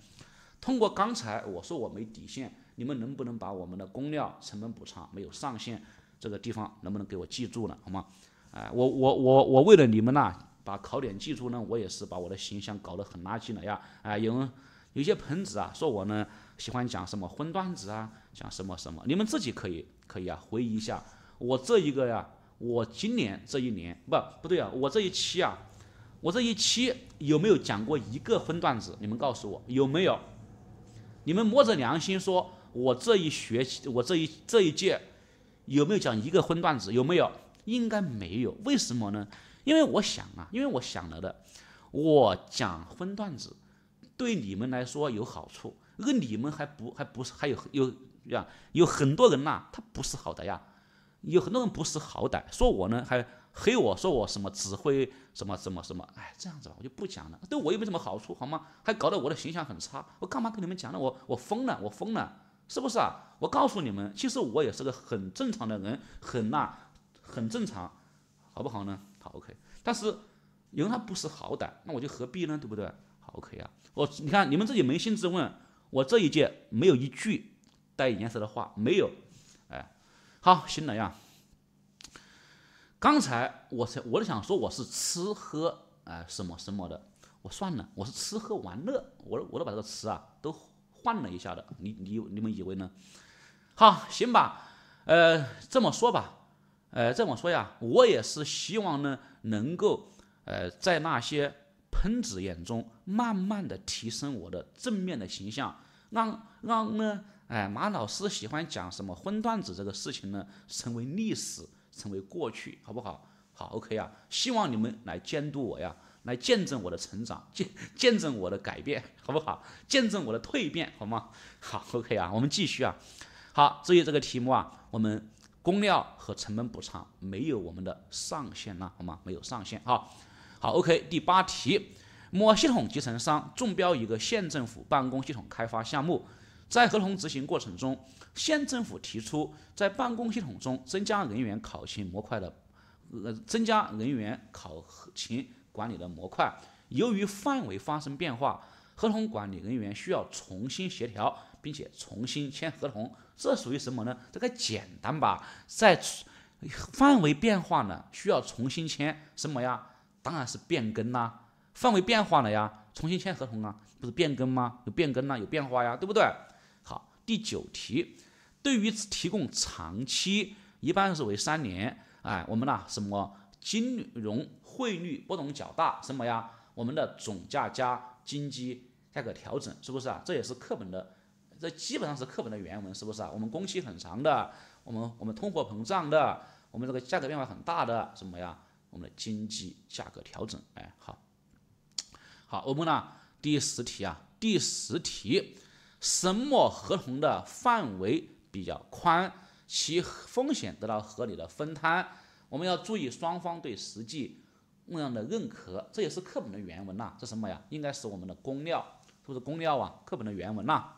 通过刚才我说我没底线，你们能不能把我们的供料成本补偿没有上限这个地方，能不能给我记住了，好吗？哎，我我我我为了你们呐。把考点记住呢，我也是把我的形象搞得很垃圾了呀！啊，有有些喷子啊，说我呢喜欢讲什么荤段子啊，讲什么什么，你们自己可以可以啊，回忆一下，我这一个呀，我今年这一年不不对啊，我这一期啊，我这一期有没有讲过一个荤段子？你们告诉我有没有？你们摸着良心说，我这一学期，我这一这一届有没有讲一个荤段子？有没有？应该没有，为什么呢？因为我想啊，因为我想了的，我讲荤段子，对你们来说有好处。如果你们还不还不是还有有呀，有很多人呐，他不识好歹呀，有很多人不识好歹，说我呢还黑我说我什么指挥什么什么什么，哎，这样子吧，我就不讲了，对我又没什么好处，好吗？还搞得我的形象很差，我干嘛跟你们讲呢？我我疯了，我疯了，是不是啊？我告诉你们，其实我也是个很正常的人，很那很正常，好不好呢？好 OK，但是因为他不识好歹，那我就何必呢，对不对？好 OK 啊，我你看你们自己扪心自问，我这一届没有一句带颜色的话，没有，哎，好，行了呀。刚才我，才我都想说我是吃喝啊什么什么的，我算了，我是吃喝玩乐，我我都把这个词啊都换了一下的。你你你们以为呢？好，行吧，呃，这么说吧。呃，这么说呀，我也是希望呢，能够，呃，在那些喷子眼中，慢慢的提升我的正面的形象，让让呢，哎，马老师喜欢讲什么荤段子这个事情呢，成为历史，成为过去，好不好？好，OK 啊，希望你们来监督我呀，来见证我的成长，见见证我的改变，好不好？见证我的蜕变，好吗？好，OK 啊，我们继续啊，好，至于这个题目啊，我们。工料和成本补偿没有我们的上限了，好吗？没有上限。哈。好，OK。第八题，某系统集成商中标一个县政府办公系统开发项目，在合同执行过程中，县政府提出在办公系统中增加人员考勤模块的，呃，增加人员考勤管理的模块。由于范围发生变化，合同管理人员需要重新协调，并且重新签合同。这属于什么呢？这个简单吧，在范围变化呢，需要重新签什么呀？当然是变更啦。范围变化了呀，重新签合同啊，不是变更吗？有变更啦，有变化呀，对不对？好，第九题，对于提供长期，一般是为三年。哎，我们呢什么金融汇率波动较大什么呀？我们的总价加经济价格调整，是不是啊？这也是课本的。这基本上是课本的原文，是不是啊？我们工期很长的，我们我们通货膨胀的，我们这个价格变化很大的，什么呀？我们的经济价格调整，哎，好，好，我们呢第十题啊，第十题，什么合同的范围比较宽，其风险得到合理的分摊？我们要注意双方对实际物量的认可，这也是课本的原文呐。这什么呀？应该是我们的工料，是不是工料啊？课本的原文呐。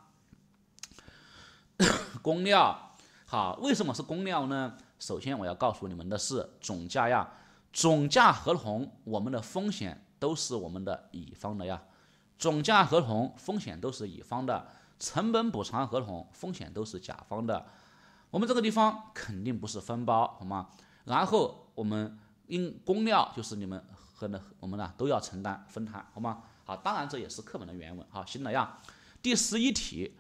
工料好，为什么是工料呢？首先我要告诉你们的是总价呀，总价合同我们的风险都是我们的乙方的呀，总价合同风险都是乙方的，成本补偿合同风险都是甲方的。我们这个地方肯定不是分包，好吗？然后我们因工料就是你们和那我们呢都要承担分摊，好吗？好，当然这也是课本的原文，好，行了呀。第十一题。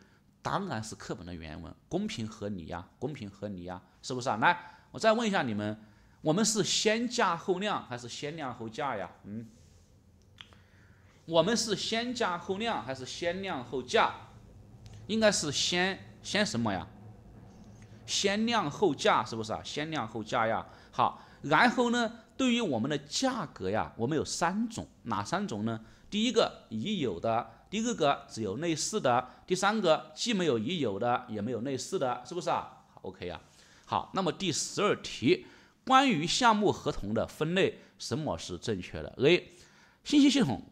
当然是课本的原文，公平合理呀，公平合理呀，是不是啊？来，我再问一下你们，我们是先价后量还是先量后价呀？嗯，我们是先价后量还是先量后价？应该是先先什么呀？先量后价，是不是啊？先量后价呀。好，然后呢，对于我们的价格呀，我们有三种，哪三种呢？第一个已有的。第二个只有类似的，第三个既没有已有的，也没有类似的，是不是啊？OK 啊。好，那么第十二题，关于项目合同的分类，什么是正确的？A，信息系统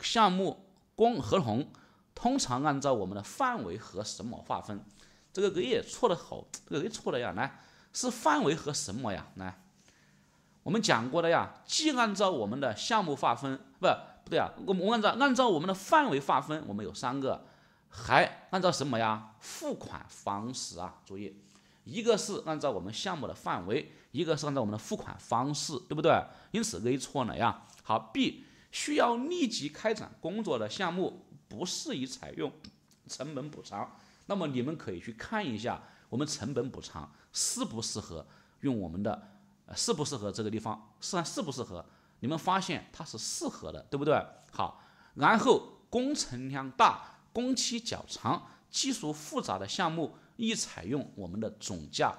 项目工合同通常按照我们的范围和什么划分？这个 A 错的好，这个 A 错的呀，来是范围和什么呀？来，我们讲过的呀，既按照我们的项目划分，不。对啊，我们我们按照按照我们的范围划分，我们有三个，还按照什么呀？付款方式啊，注意，一个是按照我们项目的范围，一个是按照我们的付款方式，对不对？因此 A 错了呀。好，B 需要立即开展工作的项目不适宜采用成本补偿。那么你们可以去看一下，我们成本补偿适不适合用我们的？适不适合这个地方？适适不适合？你们发现它是适合的，对不对？好，然后工程量大、工期较长、技术复杂的项目，一采用我们的总价，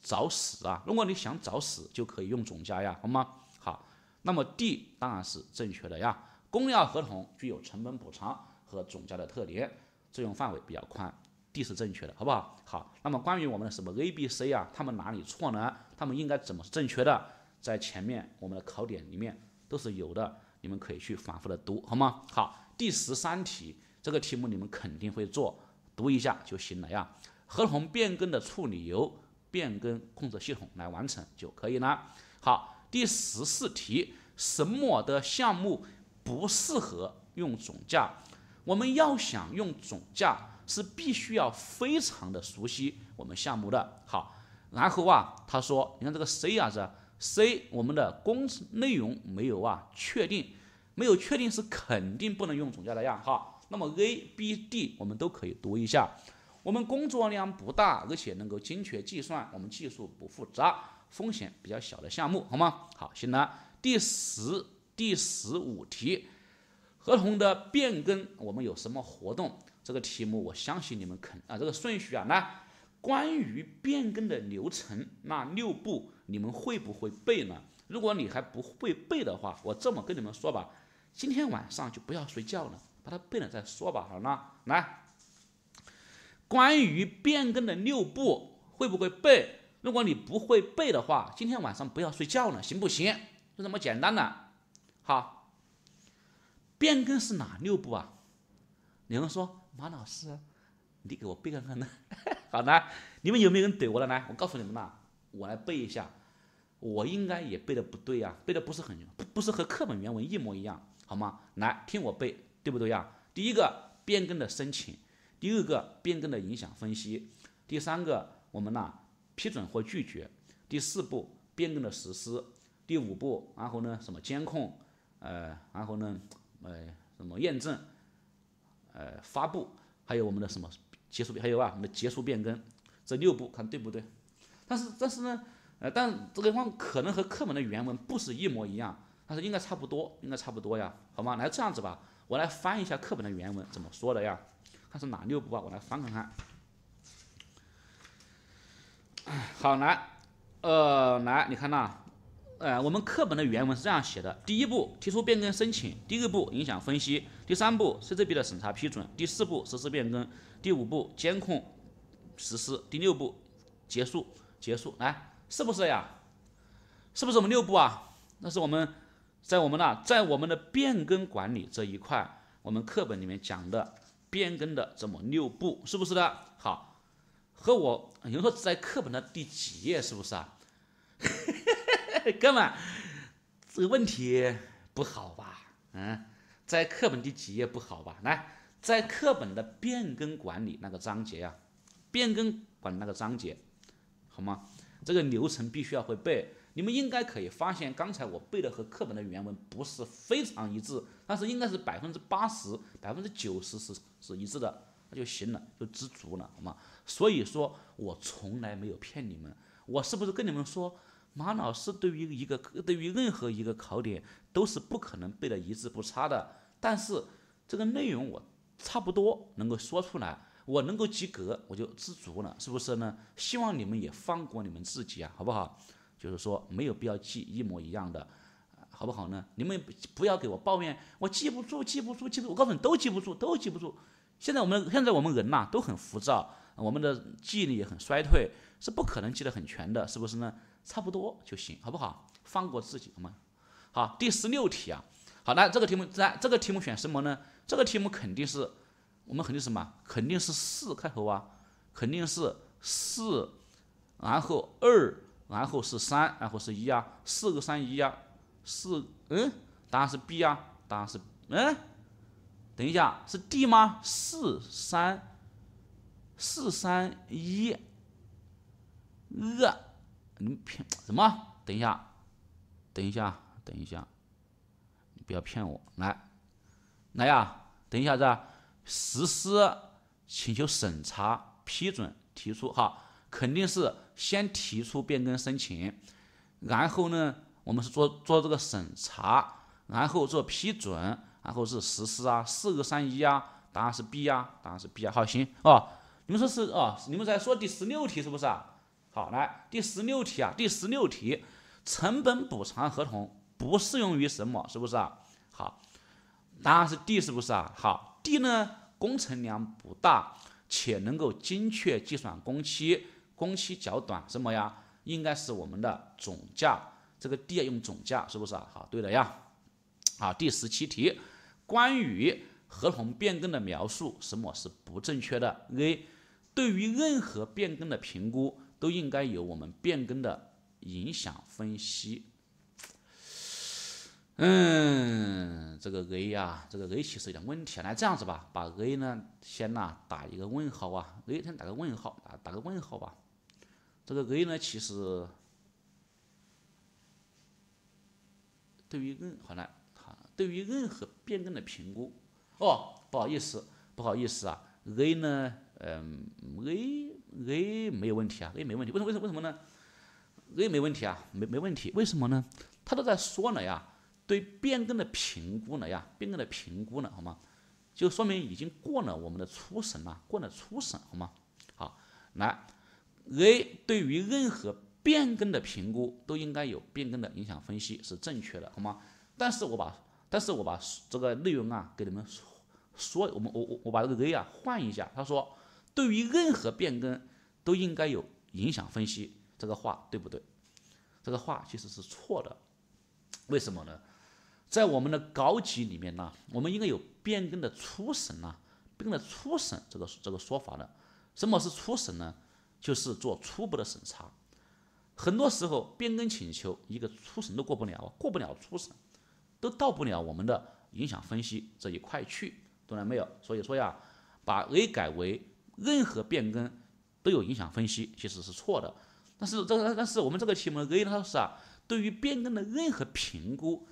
找死啊！如果你想找死，就可以用总价呀，好吗？好，那么 D 当然是正确的呀。工料合同具有成本补偿和总价的特点，适用范围比较宽。D 是正确的，好不好？好，那么关于我们的什么 A、B、C 啊，他们哪里错呢？他们应该怎么是正确的？在前面我们的考点里面都是有的，你们可以去反复的读，好吗？好，第十三题这个题目你们肯定会做，读一下就行了呀。合同变更的处理由变更控制系统来完成就可以了。好，第十四题什么的项目不适合用总价？我们要想用总价，是必须要非常的熟悉我们项目的。好，然后啊，他说，你看这个 C 啊是。C，我们的工内容没有啊，确定，没有确定是肯定不能用总价的呀，哈。那么 A、B、D 我们都可以读一下。我们工作量不大，而且能够精确计算，我们技术不复杂，风险比较小的项目，好吗？好，行了。第十、第十五题，合同的变更我们有什么活动？这个题目我相信你们肯啊，这个顺序啊，来，关于变更的流程，那六步。你们会不会背呢？如果你还不会背的话，我这么跟你们说吧，今天晚上就不要睡觉了，把它背了再说吧。好，吗？来，关于变更的六步，会不会背？如果你不会背的话，今天晚上不要睡觉了，行不行？就这么简单的。好，变更是哪六步啊？你们说，马老师，你给我背看看呢？[LAUGHS] 好呢，你们有没有人怼我的？来，我告诉你们呐，我来背一下。我应该也背的不对呀，背的不是很不不是和课本原文一模一样，好吗？来听我背，对不对呀？第一个变更的申请，第二个变更的影响分析，第三个我们呢批准或拒绝，第四步变更的实施，第五步然后呢什么监控，呃然后呢呃什么验证，呃发布，还有我们的什么结束还有啊我们的结束变更，这六步看对不对？但是但是呢？呃，但这个地方可能和课本的原文不是一模一样，但是应该差不多，应该差不多呀，好吗？来这样子吧，我来翻一下课本的原文怎么说的呀？看是哪六步啊？我来翻看看。好，来，呃，来，你看那，呃，我们课本的原文是这样写的：第一步，提出变更申请；第二步，影响分析；第三步 c c b 的审查批准；第四步，实施变更；第五步，监控实施；第六步，结束，结束。来。是不是呀？是不是我们六步啊？那是我们在我们那，在我们的变更管理这一块，我们课本里面讲的变更的这么六步，是不是的？好，和我你说在课本的第几页，是不是啊？哥 [LAUGHS] 们，这个问题不好吧？嗯，在课本第几页不好吧？来，在课本的变更管理那个章节呀，变更管那个章节，好吗？这个流程必须要会背，你们应该可以发现，刚才我背的和课本的原文不是非常一致，但是应该是百分之八十、百分之九十是是一致的，那就行了，就知足了，好吗？所以说，我从来没有骗你们，我是不是跟你们说，马老师对于一个对于任何一个考点都是不可能背的一字不差的，但是这个内容我差不多能够说出来。我能够及格，我就知足了，是不是呢？希望你们也放过你们自己啊，好不好？就是说没有必要记一模一样的，好不好呢？你们不要给我抱怨，我记不住，记不住，记不住。我告诉你都记不住，都记不住。现在我们现在我们人呐都很浮躁，我们的记忆力也很衰退，是不可能记得很全的，是不是呢？差不多就行，好不好？放过自己，好吗？好，第十六题啊，好，那这个题目在这个题目选什么呢？这个题目肯定是。我们肯定什么？肯定是四开头啊，肯定是四，然后二，然后是三，然后是一啊，四个三一啊，四嗯，答案是 B 啊，答案是嗯，等一下是 D 吗？四三四三一呃，你们骗什么？等一下，等一下，等一下，你不要骗我，来来呀，等一下子。实施请求审查批准提出哈，肯定是先提出变更申请，然后呢，我们是做做这个审查，然后做批准，然后是实施啊，四个三一啊，答案是 B 啊，答案是 B 啊，好行啊，你们说是啊，你们在说第十六题是不是啊？好，来第十六题啊，第十六题成本补偿合同不适用于什么是不是啊？好，答案是 D 是不是啊？好 D 呢？工程量不大，且能够精确计算工期，工期较短，什么呀？应该是我们的总价，这个第用总价是不是啊？好，对的呀。好，第十七题，关于合同变更的描述，什么是不正确的？A，对于任何变更的评估，都应该有我们变更的影响分析。嗯，这个 A 啊，这个 A 其实有点问题来那这样子吧，把 A 呢先呐打一个问号啊，A 先打个问号，打打个问号吧。这个 A 呢，其实对于任，好呢，好，对于任何变更的评估哦，不好意思，不好意思啊，A 呢，嗯，A A 没有问题啊，A 没问题，为什么？为什么？为什么呢？A 没问题啊，没没问题，为什么呢？他都在说了呀。对变更的评估了呀，变更的评估了，好吗？就说明已经过了我们的初审了，过了初审，好吗？好，来，A 对于任何变更的评估都应该有变更的影响分析是正确的，好吗？但是我把但是我把这个内容啊给你们说，我们我我我把这个 A 啊换一下，他说对于任何变更都应该有影响分析，这个话对不对？这个话其实是错的，为什么呢？在我们的高级里面呢，我们应该有变更的初审呐，变更的初审这个这个说法的。什么是初审呢？就是做初步的审查。很多时候，变更请求一个初审都过不了，过不了初审，都到不了我们的影响分析这一块去，懂了没有？所以说呀，把 A 改为任何变更都有影响分析，其实是错的。但是这但是我们这个题目 A 它是啊，对于变更的任何评估。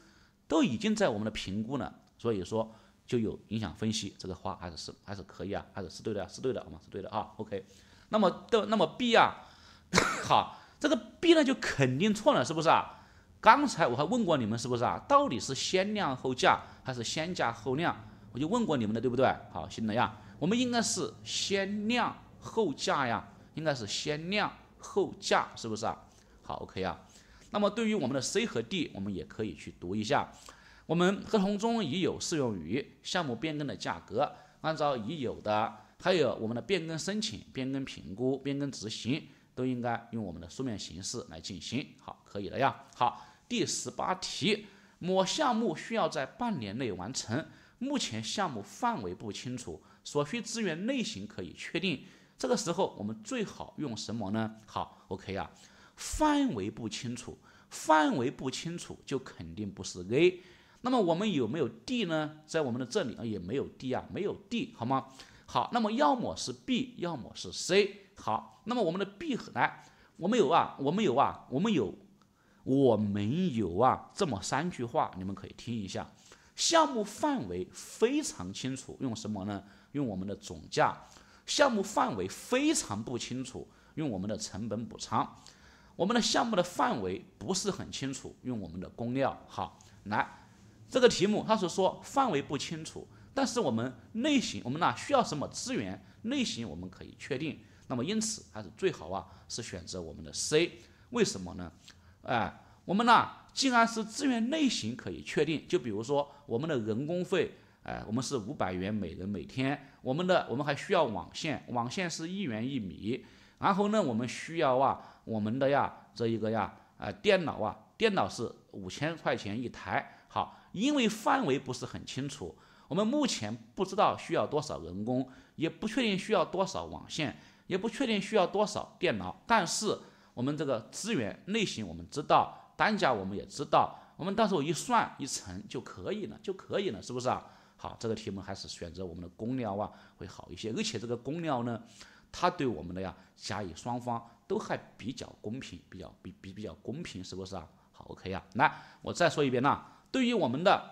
都已经在我们的评估了，所以说就有影响分析，这个话还是是还是可以啊，还是是对的是对的，我们是对的啊。OK，那么的那么 B 啊，[COUGHS] 好，这个 B 呢就肯定错了，是不是？啊？刚才我还问过你们是不是啊？到底是先量后价还是先价后量？我就问过你们的，对不对？好，行了呀，我们应该是先量后价呀，应该是先量后价，是不是啊？好，OK 啊。那么对于我们的 C 和 D，我们也可以去读一下。我们合同中已有适用于项目变更的价格，按照已有的，还有我们的变更申请、变更评估、变更执行，都应该用我们的书面形式来进行。好，可以了呀。好，第十八题，某项目需要在半年内完成，目前项目范围不清楚，所需资源类型可以确定。这个时候我们最好用什么呢？好，OK 啊。范围不清楚，范围不清楚就肯定不是 A。那么我们有没有 D 呢？在我们的这里啊也没有 D 啊，没有 D，好吗？好，那么要么是 B，要么是 C。好，那么我们的 B 来，我们有啊，我们有啊，我们有，我们有啊，这么三句话，你们可以听一下。项目范围非常清楚，用什么呢？用我们的总价。项目范围非常不清楚，用我们的成本补偿。我们的项目的范围不是很清楚，用我们的工料好来，这个题目它是说范围不清楚，但是我们类型我们呢需要什么资源类型我们可以确定，那么因此还是最好啊是选择我们的 C，为什么呢？哎，我们呢既然是资源类型可以确定，就比如说我们的人工费，哎，我们是五百元每人每天，我们的我们还需要网线，网线是一元一米，然后呢我们需要啊。我们的呀，这一个呀，啊，电脑啊，电脑是五千块钱一台。好，因为范围不是很清楚，我们目前不知道需要多少人工，也不确定需要多少网线，也不确定需要多少电脑。但是我们这个资源类型我们知道，单价我们也知道，我们到时候一算一乘就可以了，就可以了，是不是？啊？好，这个题目还是选择我们的公料啊会好一些，而且这个公料呢，它对我们的呀甲乙双方。都还比较公平，比较比比比较公平，是不是啊？好，OK 啊。来，我再说一遍呢。对于我们的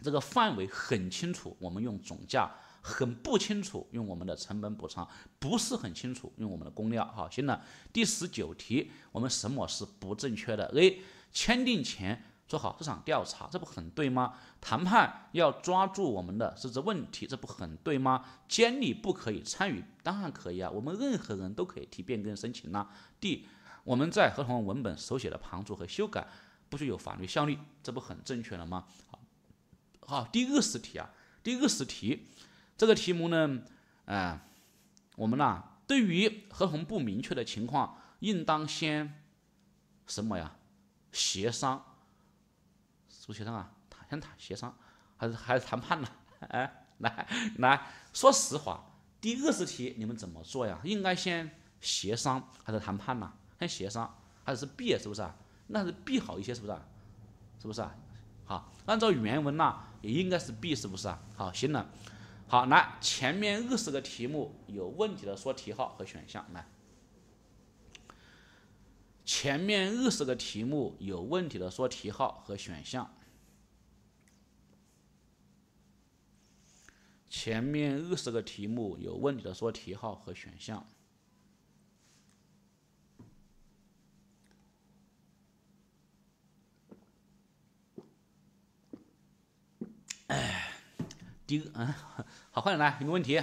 这个范围很清楚，我们用总价很不清楚，用我们的成本补偿不是很清楚，用我们的工料。好，行了。第十九题，我们什么是不正确的？A，签订前。做好市场调查，这不很对吗？谈判要抓住我们的实质问题，这不很对吗？监理不可以参与，当然可以啊，我们任何人都可以提变更申请啦。D，我们在合同文本手写的旁注和修改不具有法律效力，这不很正确了吗？好，好，第二十题啊，第二十题这个题目呢，呃，我们呐，对于合同不明确的情况，应当先什么呀？协商。做协商啊，谈先谈协商，还是还是谈判呢？[LAUGHS] 哎，来来说实话，第二十题你们怎么做呀？应该先协商还是谈判呢？先协商，还是 B 是不是？啊？那是 B 好一些是不是？啊？是不是啊？好，按照原文呢也应该是 B 是不是啊？好，行了，好来前面二十个题目有问题的说题号和选项来，前面二十个题目有问题的说题号和选项。前面二十个题目有问题的，说题号和选项。哎，第嗯，好快点来，有没有问题。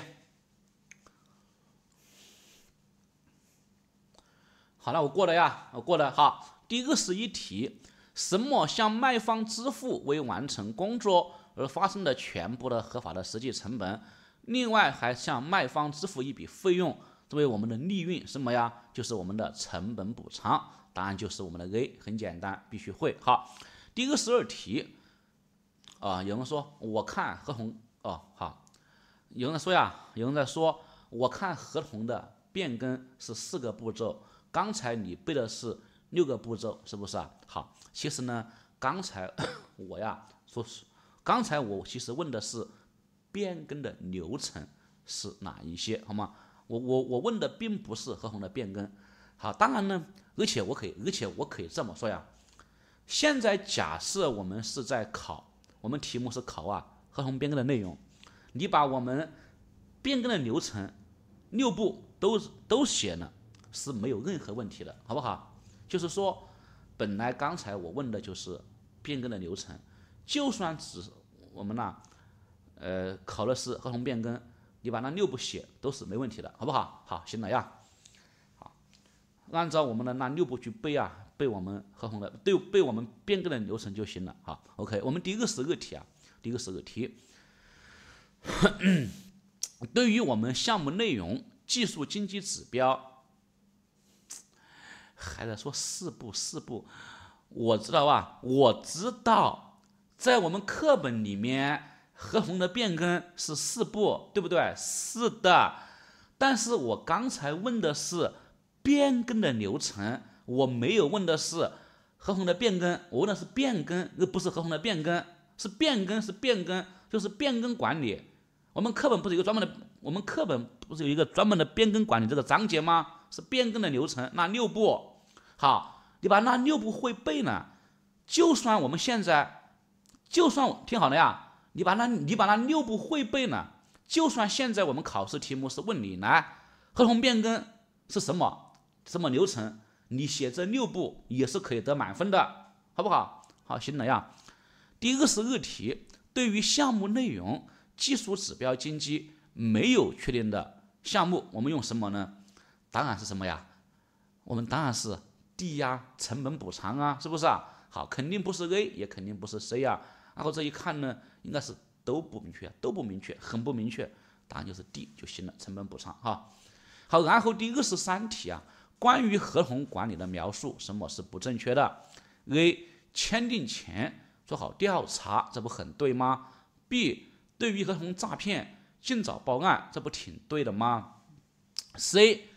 好了，我过了呀，我过了好，第二十一题，什么向卖方支付未完成工作？而发生的全部的合法的实际成本，另外还向卖方支付一笔费用，作为我们的利润，什么呀？就是我们的成本补偿。答案就是我们的 A，很简单，必须会。好，第个十二题，啊，有人说我看合同，哦，好，有人说呀，有人在说，我看合同的变更是四个步骤，刚才你背的是六个步骤，是不是啊？好，其实呢，刚才 [COUGHS] 我呀说是。刚才我其实问的是变更的流程是哪一些，好吗？我我我问的并不是合同的变更。好，当然呢，而且我可以，而且我可以这么说呀。现在假设我们是在考，我们题目是考啊合同变更的内容。你把我们变更的流程六步都都写了，是没有任何问题的，好不好？就是说，本来刚才我问的就是变更的流程。就算只我们那，呃，考的是合同变更，你把那六步写都是没问题的，好不好？好，行了呀，好，按照我们的那六步去背啊，背我们合同的，对，背我们变更的流程就行了。好，OK，我们第一个十个题啊，第一个十个题，[CLEARS THROAT] 对于我们项目内容、技术经济指标，还在说四步四步，我知道吧？我知道。在我们课本里面，合同的变更是四步，对不对？是的。但是我刚才问的是变更的流程，我没有问的是合同的变更。我问的是变更，而不是合同的变更，是变更，是变更，就是变更管理。我们课本不是有一个专门的？我们课本不是有一个专门的变更管理这个章节吗？是变更的流程，那六步。好，你把那六步会背呢？就算我们现在。就算听好了呀，你把那，你把那六步会背呢。就算现在我们考试题目是问你来，合同变更是什么什么流程，你写这六步也是可以得满分的，好不好？好，行了呀。第二十二题，对于项目内容、技术指标、经济没有确定的项目，我们用什么呢？答案是什么呀？我们当然是 D 呀，成本补偿啊，是不是啊？好，肯定不是 A，也肯定不是 C 啊。然后这一看呢，应该是都不明确，都不明确，很不明确，答案就是 D 就行了，成本补偿哈。好，然后第二十三题啊，关于合同管理的描述，什么是不正确的？A，签订前做好调查，这不很对吗？B，对于合同诈骗，尽早报案，这不挺对的吗？C，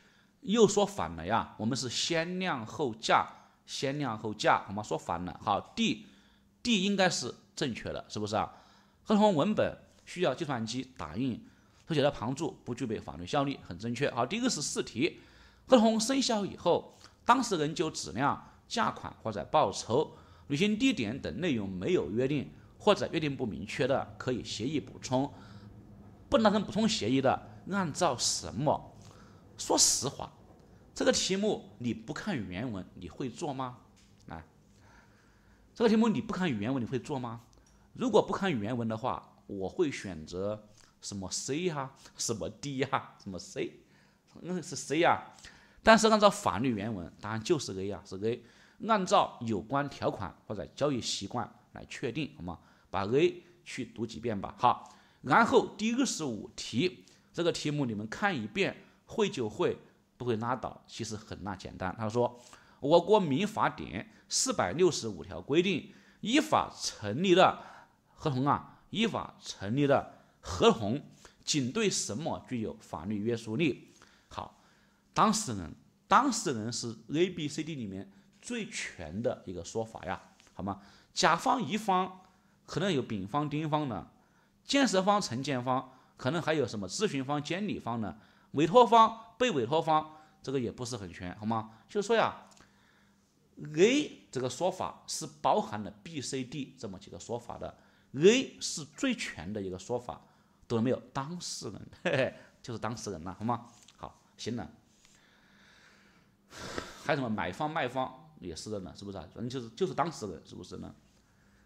又说反了呀，我们是先量后价，先量后价，好吗？说反了。好，D。D 应该是正确的，是不是啊？合同文本需要计算机打印，所写的旁注不具备法律效力，很正确。好，第二十四题，合同生效以后，当事人就质量、价款或者报酬、履行地点等内容没有约定或者约定不明确的，可以协议补充，不能达成补充协议的，按照什么？说实话，这个题目你不看原文，你会做吗？这个题目你不看原文你会做吗？如果不看原文的话，我会选择什么 C 哈，什么 D 呀，什么 C，那是 C 呀。但是按照法律原文，答案就是 A 呀，是 A。按照有关条款或者交易习惯来确定，好吗？把 A 去读几遍吧。好，然后第二十五题这个题目你们看一遍会就会，不会拉倒。其实很那简单，他说。我国民法典四百六十五条规定，依法成立的合同啊，依法成立的合同仅对什么具有法律约束力？好，当事人，当事人是 A、B、C、D 里面最全的一个说法呀，好吗？甲方、乙方可能有丙方、丁方呢，建设方、承建方可能还有什么咨询方、监理方呢，委托方、被委托方，这个也不是很全，好吗？就说呀。A 这个说法是包含了 B、C、D 这么几个说法的，A 是最全的一个说法，懂了没有？当事人嘿嘿，就是当事人了，好吗？好，行了。还有什么买方卖方也是的呢，是不是？反正就是就是当事人，是不是呢？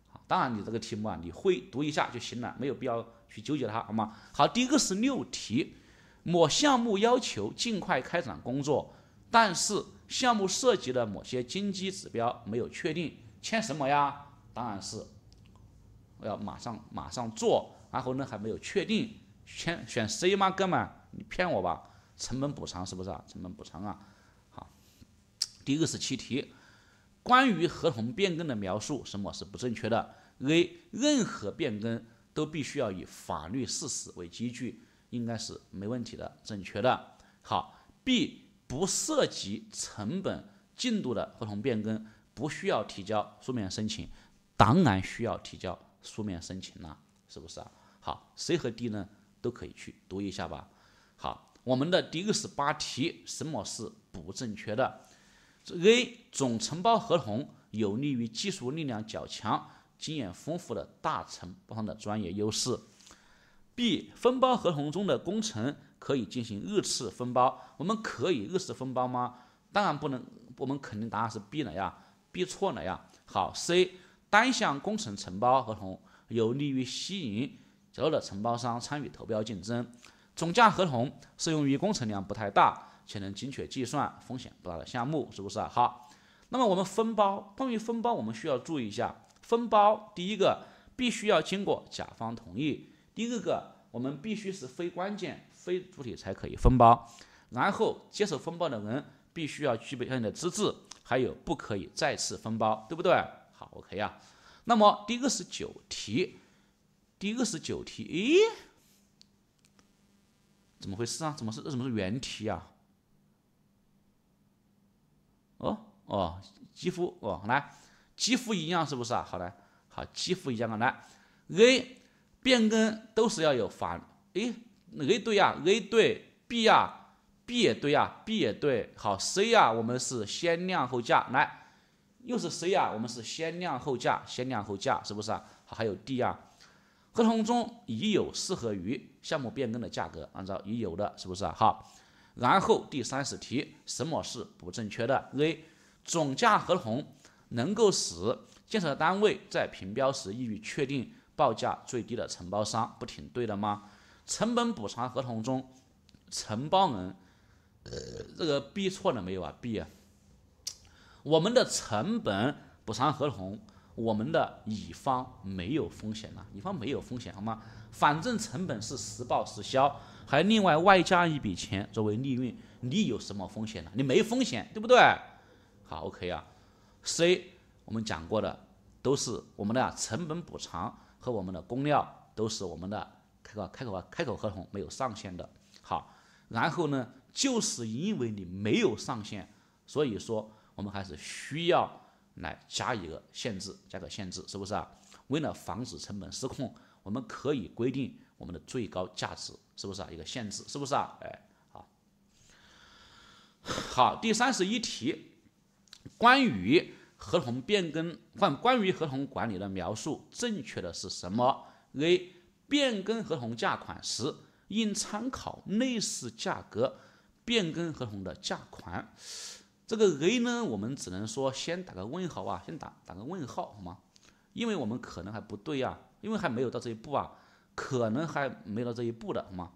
好，当然你这个题目啊，你会读一下就行了，没有必要去纠结它，好吗？好，第二十六题，某项目要求尽快开展工作，但是。项目涉及的某些经济指标没有确定，签什么呀？当然是，我要马上马上做。然后呢，还没有确定，签选 C 吗，哥们？你骗我吧！成本补偿是不是啊？成本补偿啊。好，第二十七题，关于合同变更的描述，什么是不正确的？A，任何变更都必须要以法律事实为依据，应该是没问题的，正确的。好，B。不涉及成本、进度的合同变更，不需要提交书面申请，当然需要提交书面申请了，是不是啊？好，C 和 D 呢，都可以去读一下吧。好，我们的第二十八题，什么是不正确的？A 总承包合同有利于技术力量较强、经验丰富的大承包商的专业优势。B 分包合同中的工程。可以进行二次分包，我们可以二次分包吗？当然不能，我们肯定答案是 B 了呀，B 错了呀。好，C 单项工程承包合同有利于吸引较多的承包商参与投标竞争，总价合同适用于工程量不太大且能精确计算风险不大的项目，是不是啊？好，那么我们分包，关于分包，我们需要注意一下：分包第一个必须要经过甲方同意，第二个我们必须是非关键。非主体才可以分包，然后接受分包的人必须要具备相应的资质，还有不可以再次分包，对不对？好，OK 啊。那么第二十九题，第二十九题，咦，怎么回事啊？怎么是？怎么是原题啊？哦哦，几乎哦，来，几乎一样是不是啊？好的，好，几乎一样啊。来，A，变更都是要有法，诶，A 对呀，A 对，B 呀，B 也对呀，B 也对。好，C 呀，我们是先量后价，来，又是 C 呀，我们是先量后价，先量后价，是不是啊？好，还有 D 呀，合同中已有适合于项目变更的价格，按照已有的，是不是啊？好，然后第三十题，什么是不正确的？A，总价合同能够使建设单位在评标时易于确定报价最低的承包商，不挺对的吗？成本补偿合同中，承包人，呃，这个 B 错了没有啊？B 啊，我们的成本补偿合同，我们的乙方没有风险了，乙方没有风险，好吗？反正成本是实报实销，还另外外加一笔钱作为利润，你有什么风险呢？你没风险，对不对？好，OK 啊。C 我们讲过的都是我们的成本补偿和我们的工料都是我们的。这个开口啊，开口合同没有上限的，好，然后呢，就是因为你没有上限，所以说我们还是需要来加一个限制，加个限制，是不是啊？为了防止成本失控，我们可以规定我们的最高价值，是不是啊？一个限制，是不是啊？哎，好，好，第三十一题，关于合同变更，关关于合同管理的描述正确的是什么？A。变更合同价款时，应参考类似价格变更合同的价款。这个 A 呢，我们只能说先打个问号啊，先打打个问号好吗？因为我们可能还不对啊，因为还没有到这一步啊，可能还没到这一步的，好吗？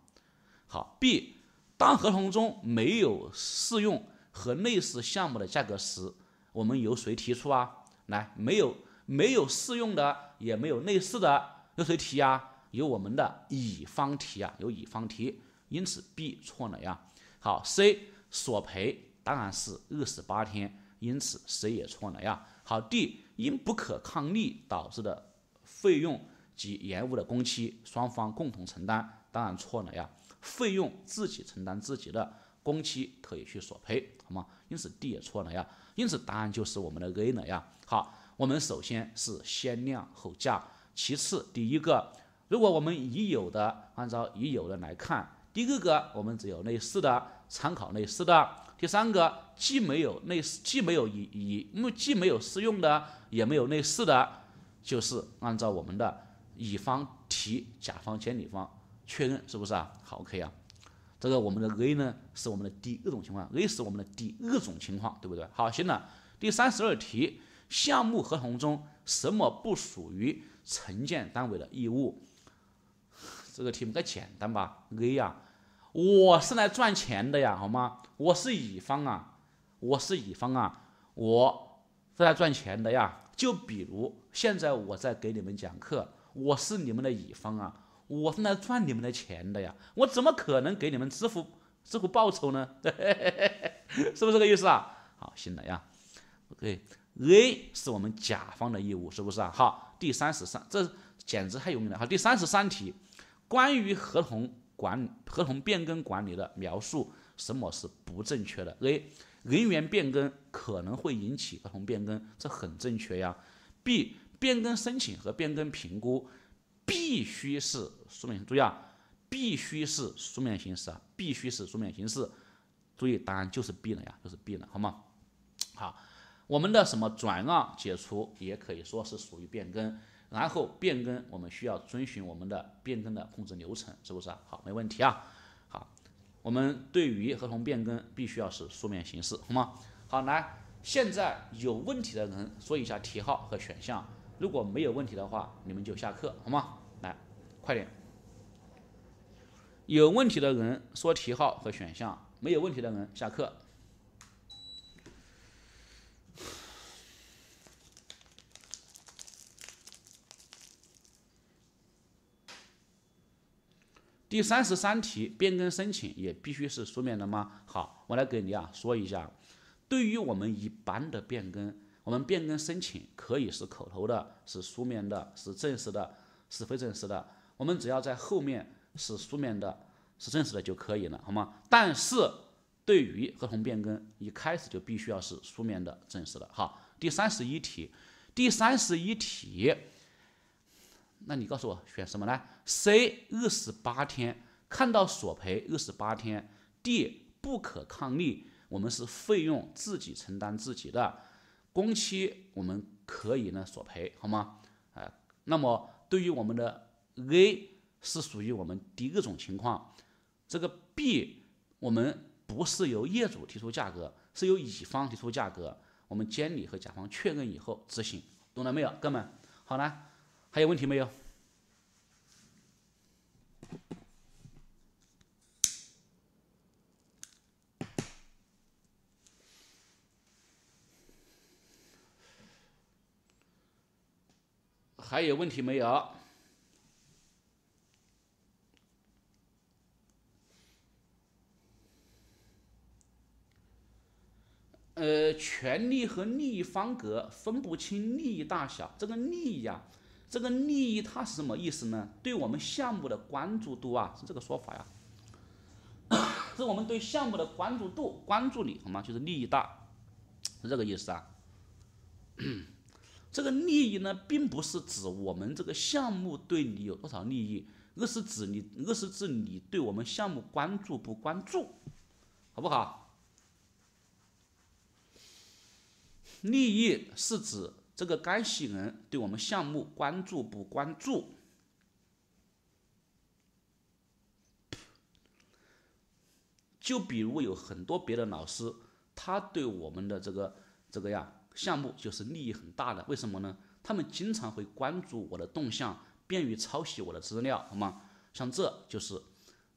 好，B，当合同中没有适用和类似项目的价格时，我们由谁提出啊？来，没有没有适用的，也没有类似的，由谁提呀？由我们的乙方提啊，由乙方提，因此 B 错了呀。好，C 索赔当然是二十八天，因此 C 也错了呀。好，D 因不可抗力导致的费用及延误的工期，双方共同承担，当然错了呀。费用自己承担自己的，工期可以去索赔，好吗？因此 D 也错了呀。因此答案就是我们的 A 了呀。好，我们首先是先量后价，其次第一个。如果我们已有的按照已有的来看，第二个我们只有类似的参考类似的，第三个既没有类似既没有已已目既没有适用的也没有类似的，就是按照我们的乙方提甲方签乙方确认，是不是啊？好，OK 啊。这个我们的 A 呢是我们的第二种情况，A 是我们的第二种情况，对不对？好，行了。第三十二题，项目合同中什么不属于承建单位的义务？这个题目该简单吧？A 呀，我是来赚钱的呀，好吗？我是乙方啊，我是乙方啊，我是来赚钱的呀。就比如现在我在给你们讲课，我是你们的乙方啊，我是来赚你们的钱的呀，我怎么可能给你们支付支付报酬呢？[LAUGHS] 是不是这个意思啊？好，行了呀，OK，A 是我们甲方的义务，是不是啊？好，第三十三，这简直太有名了。好，第三十三题。关于合同管理、合同变更管理的描述，什么是不正确的？A. 人员变更可能会引起合同变更，这很正确呀。B. 变更申请和变更评估必须是书面，注意啊，必须是书面形式啊，必须是书面形式。注意，答案就是 B 了呀，就是 B 了，好吗？好，我们的什么转让、解除也可以说是属于变更。然后变更，我们需要遵循我们的变更的控制流程，是不是？好，没问题啊。好，我们对于合同变更必须要是书面形式，好吗？好，来，现在有问题的人说一下题号和选项，如果没有问题的话，你们就下课，好吗？来，快点。有问题的人说题号和选项，没有问题的人下课。第三十三题，变更申请也必须是书面的吗？好，我来给你啊说一下，对于我们一般的变更，我们变更申请可以是口头的，是书面的，是正式的，是非正式的。我们只要在后面是书面的，是正式的就可以了，好吗？但是，对于合同变更，一开始就必须要是书面的、正式的。好，第三十一题，第三十一题。那你告诉我选什么呢？C 二十八天，看到索赔二十八天。D 不可抗力，我们是费用自己承担自己的，工期我们可以呢索赔，好吗？啊，那么对于我们的 A 是属于我们第二种情况，这个 B 我们不是由业主提出价格，是由乙方提出价格，我们监理和甲方确认以后执行，懂了没有，哥们？好了。还有问题没有？还有问题没有？呃，权利和利益方格分不清利益大小，这个利益呀。这个利益它是什么意思呢？对我们项目的关注度啊，是这个说法呀？[COUGHS] 是我们对项目的关注度，关注你，好吗？就是利益大，是这个意思啊。[COUGHS] 这个利益呢，并不是指我们这个项目对你有多少利益，而是指你，而是指你对我们项目关注不关注，好不好？利益是指。这个干系人对我们项目关注不关注？就比如有很多别的老师，他对我们的这个这个呀项目就是利益很大的，为什么呢？他们经常会关注我的动向，便于抄袭我的资料，好吗？像这就是，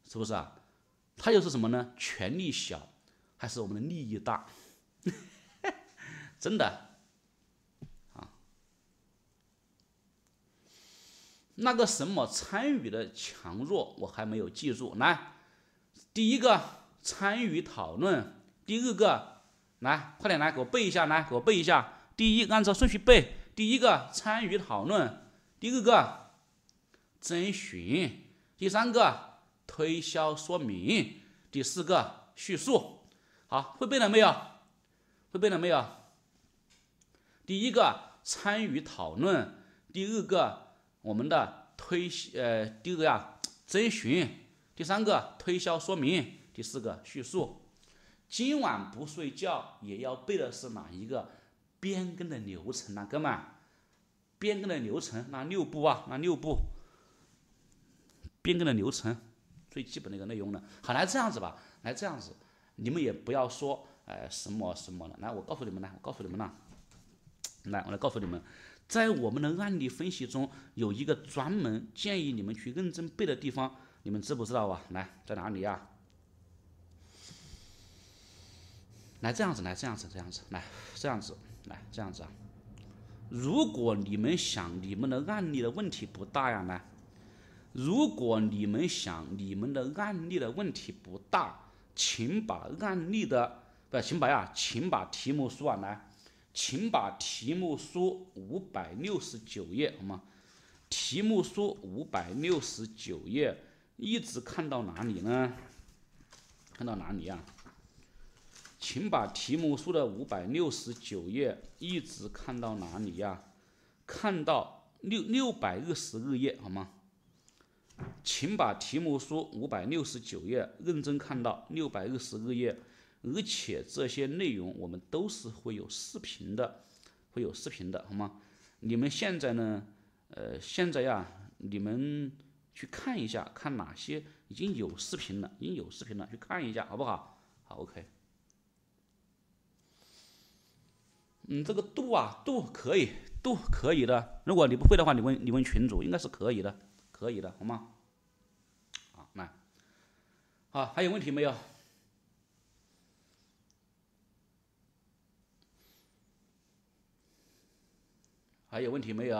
是不是啊？他又是什么呢？权力小还是我们的利益大？[LAUGHS] 真的。那个什么参与的强弱我还没有记住。来，第一个参与讨论，第二个来，快点来给我背一下，来给我背一下。第一按照顺序背，第一个参与讨论，第二个征询，第三个推销说明，第四个叙述。好，会背了没有？会背了没有？第一个参与讨论，第二个。我们的推呃第二个呀，征询，第三个推销说明，第四个叙述。今晚不睡觉也要背的是哪一个变更的流程呢，哥们？变更的流程那六步啊，那六步。变更的流程最基本的一个内容呢，好来这样子吧，来这样子，你们也不要说呃什么什么了，来我告诉你们呢，我告诉你们呢，来我来告诉你们。在我们的案例分析中，有一个专门建议你们去认真背的地方，你们知不知道啊？来，在哪里呀？来这样子，来这样子，这样子，来这样子，来这样子啊！如果你们想你们的案例的问题不大呀，来，如果你们想你们的案例的问题不大，请把案例的不，请把呀，请把题目书啊来。请把题目书五百六十九页好吗？题目书五百六十九页一直看到哪里呢？看到哪里啊？请把题目书的五百六十九页一直看到哪里呀？看到六六百二十二页好吗？请把题目书五百六十九页认真看到六百二十二页。而且这些内容我们都是会有视频的，会有视频的，好吗？你们现在呢？呃，现在呀，你们去看一下，看哪些已经有视频了，已经有视频了，去看一下，好不好？好，OK。嗯，这个度啊，度可以，度可以的。如果你不会的话，你问你问群主，应该是可以的，可以的，好吗？好，来，好，还有问题没有？还有问题没有？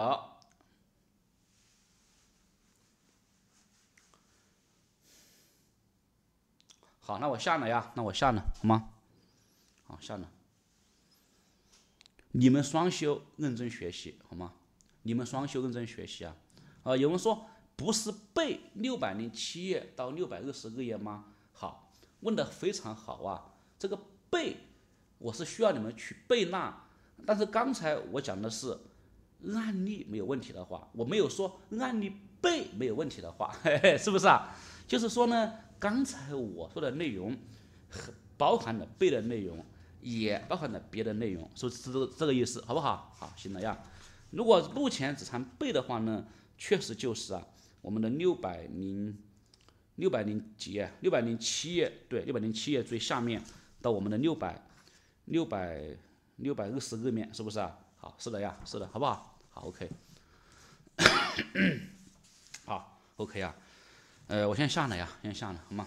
好，那我下了呀。那我下了，好吗？好，下了。你们双休认真学习，好吗？你们双休认真学习啊。啊，有人说不是背六百零七页到六百二十二页吗？好，问的非常好啊。这个背，我是需要你们去背那，但是刚才我讲的是。案例没有问题的话，我没有说案例背没有问题的话，嘿嘿，是不是啊？就是说呢，刚才我说的内容，包含了背的内容，也包含了别的内容，是是这个意思，好不好？好，行了呀。如果目前只谈背的话呢，确实就是啊，我们的六百零六百零几页，六百零七页，对，六百零七页最下面到我们的六百六百六百二十二面，是不是啊？是的呀，是的，好不好？好，OK，[COUGHS] 好，OK 啊，呃，我先下了呀，先下了，好吗？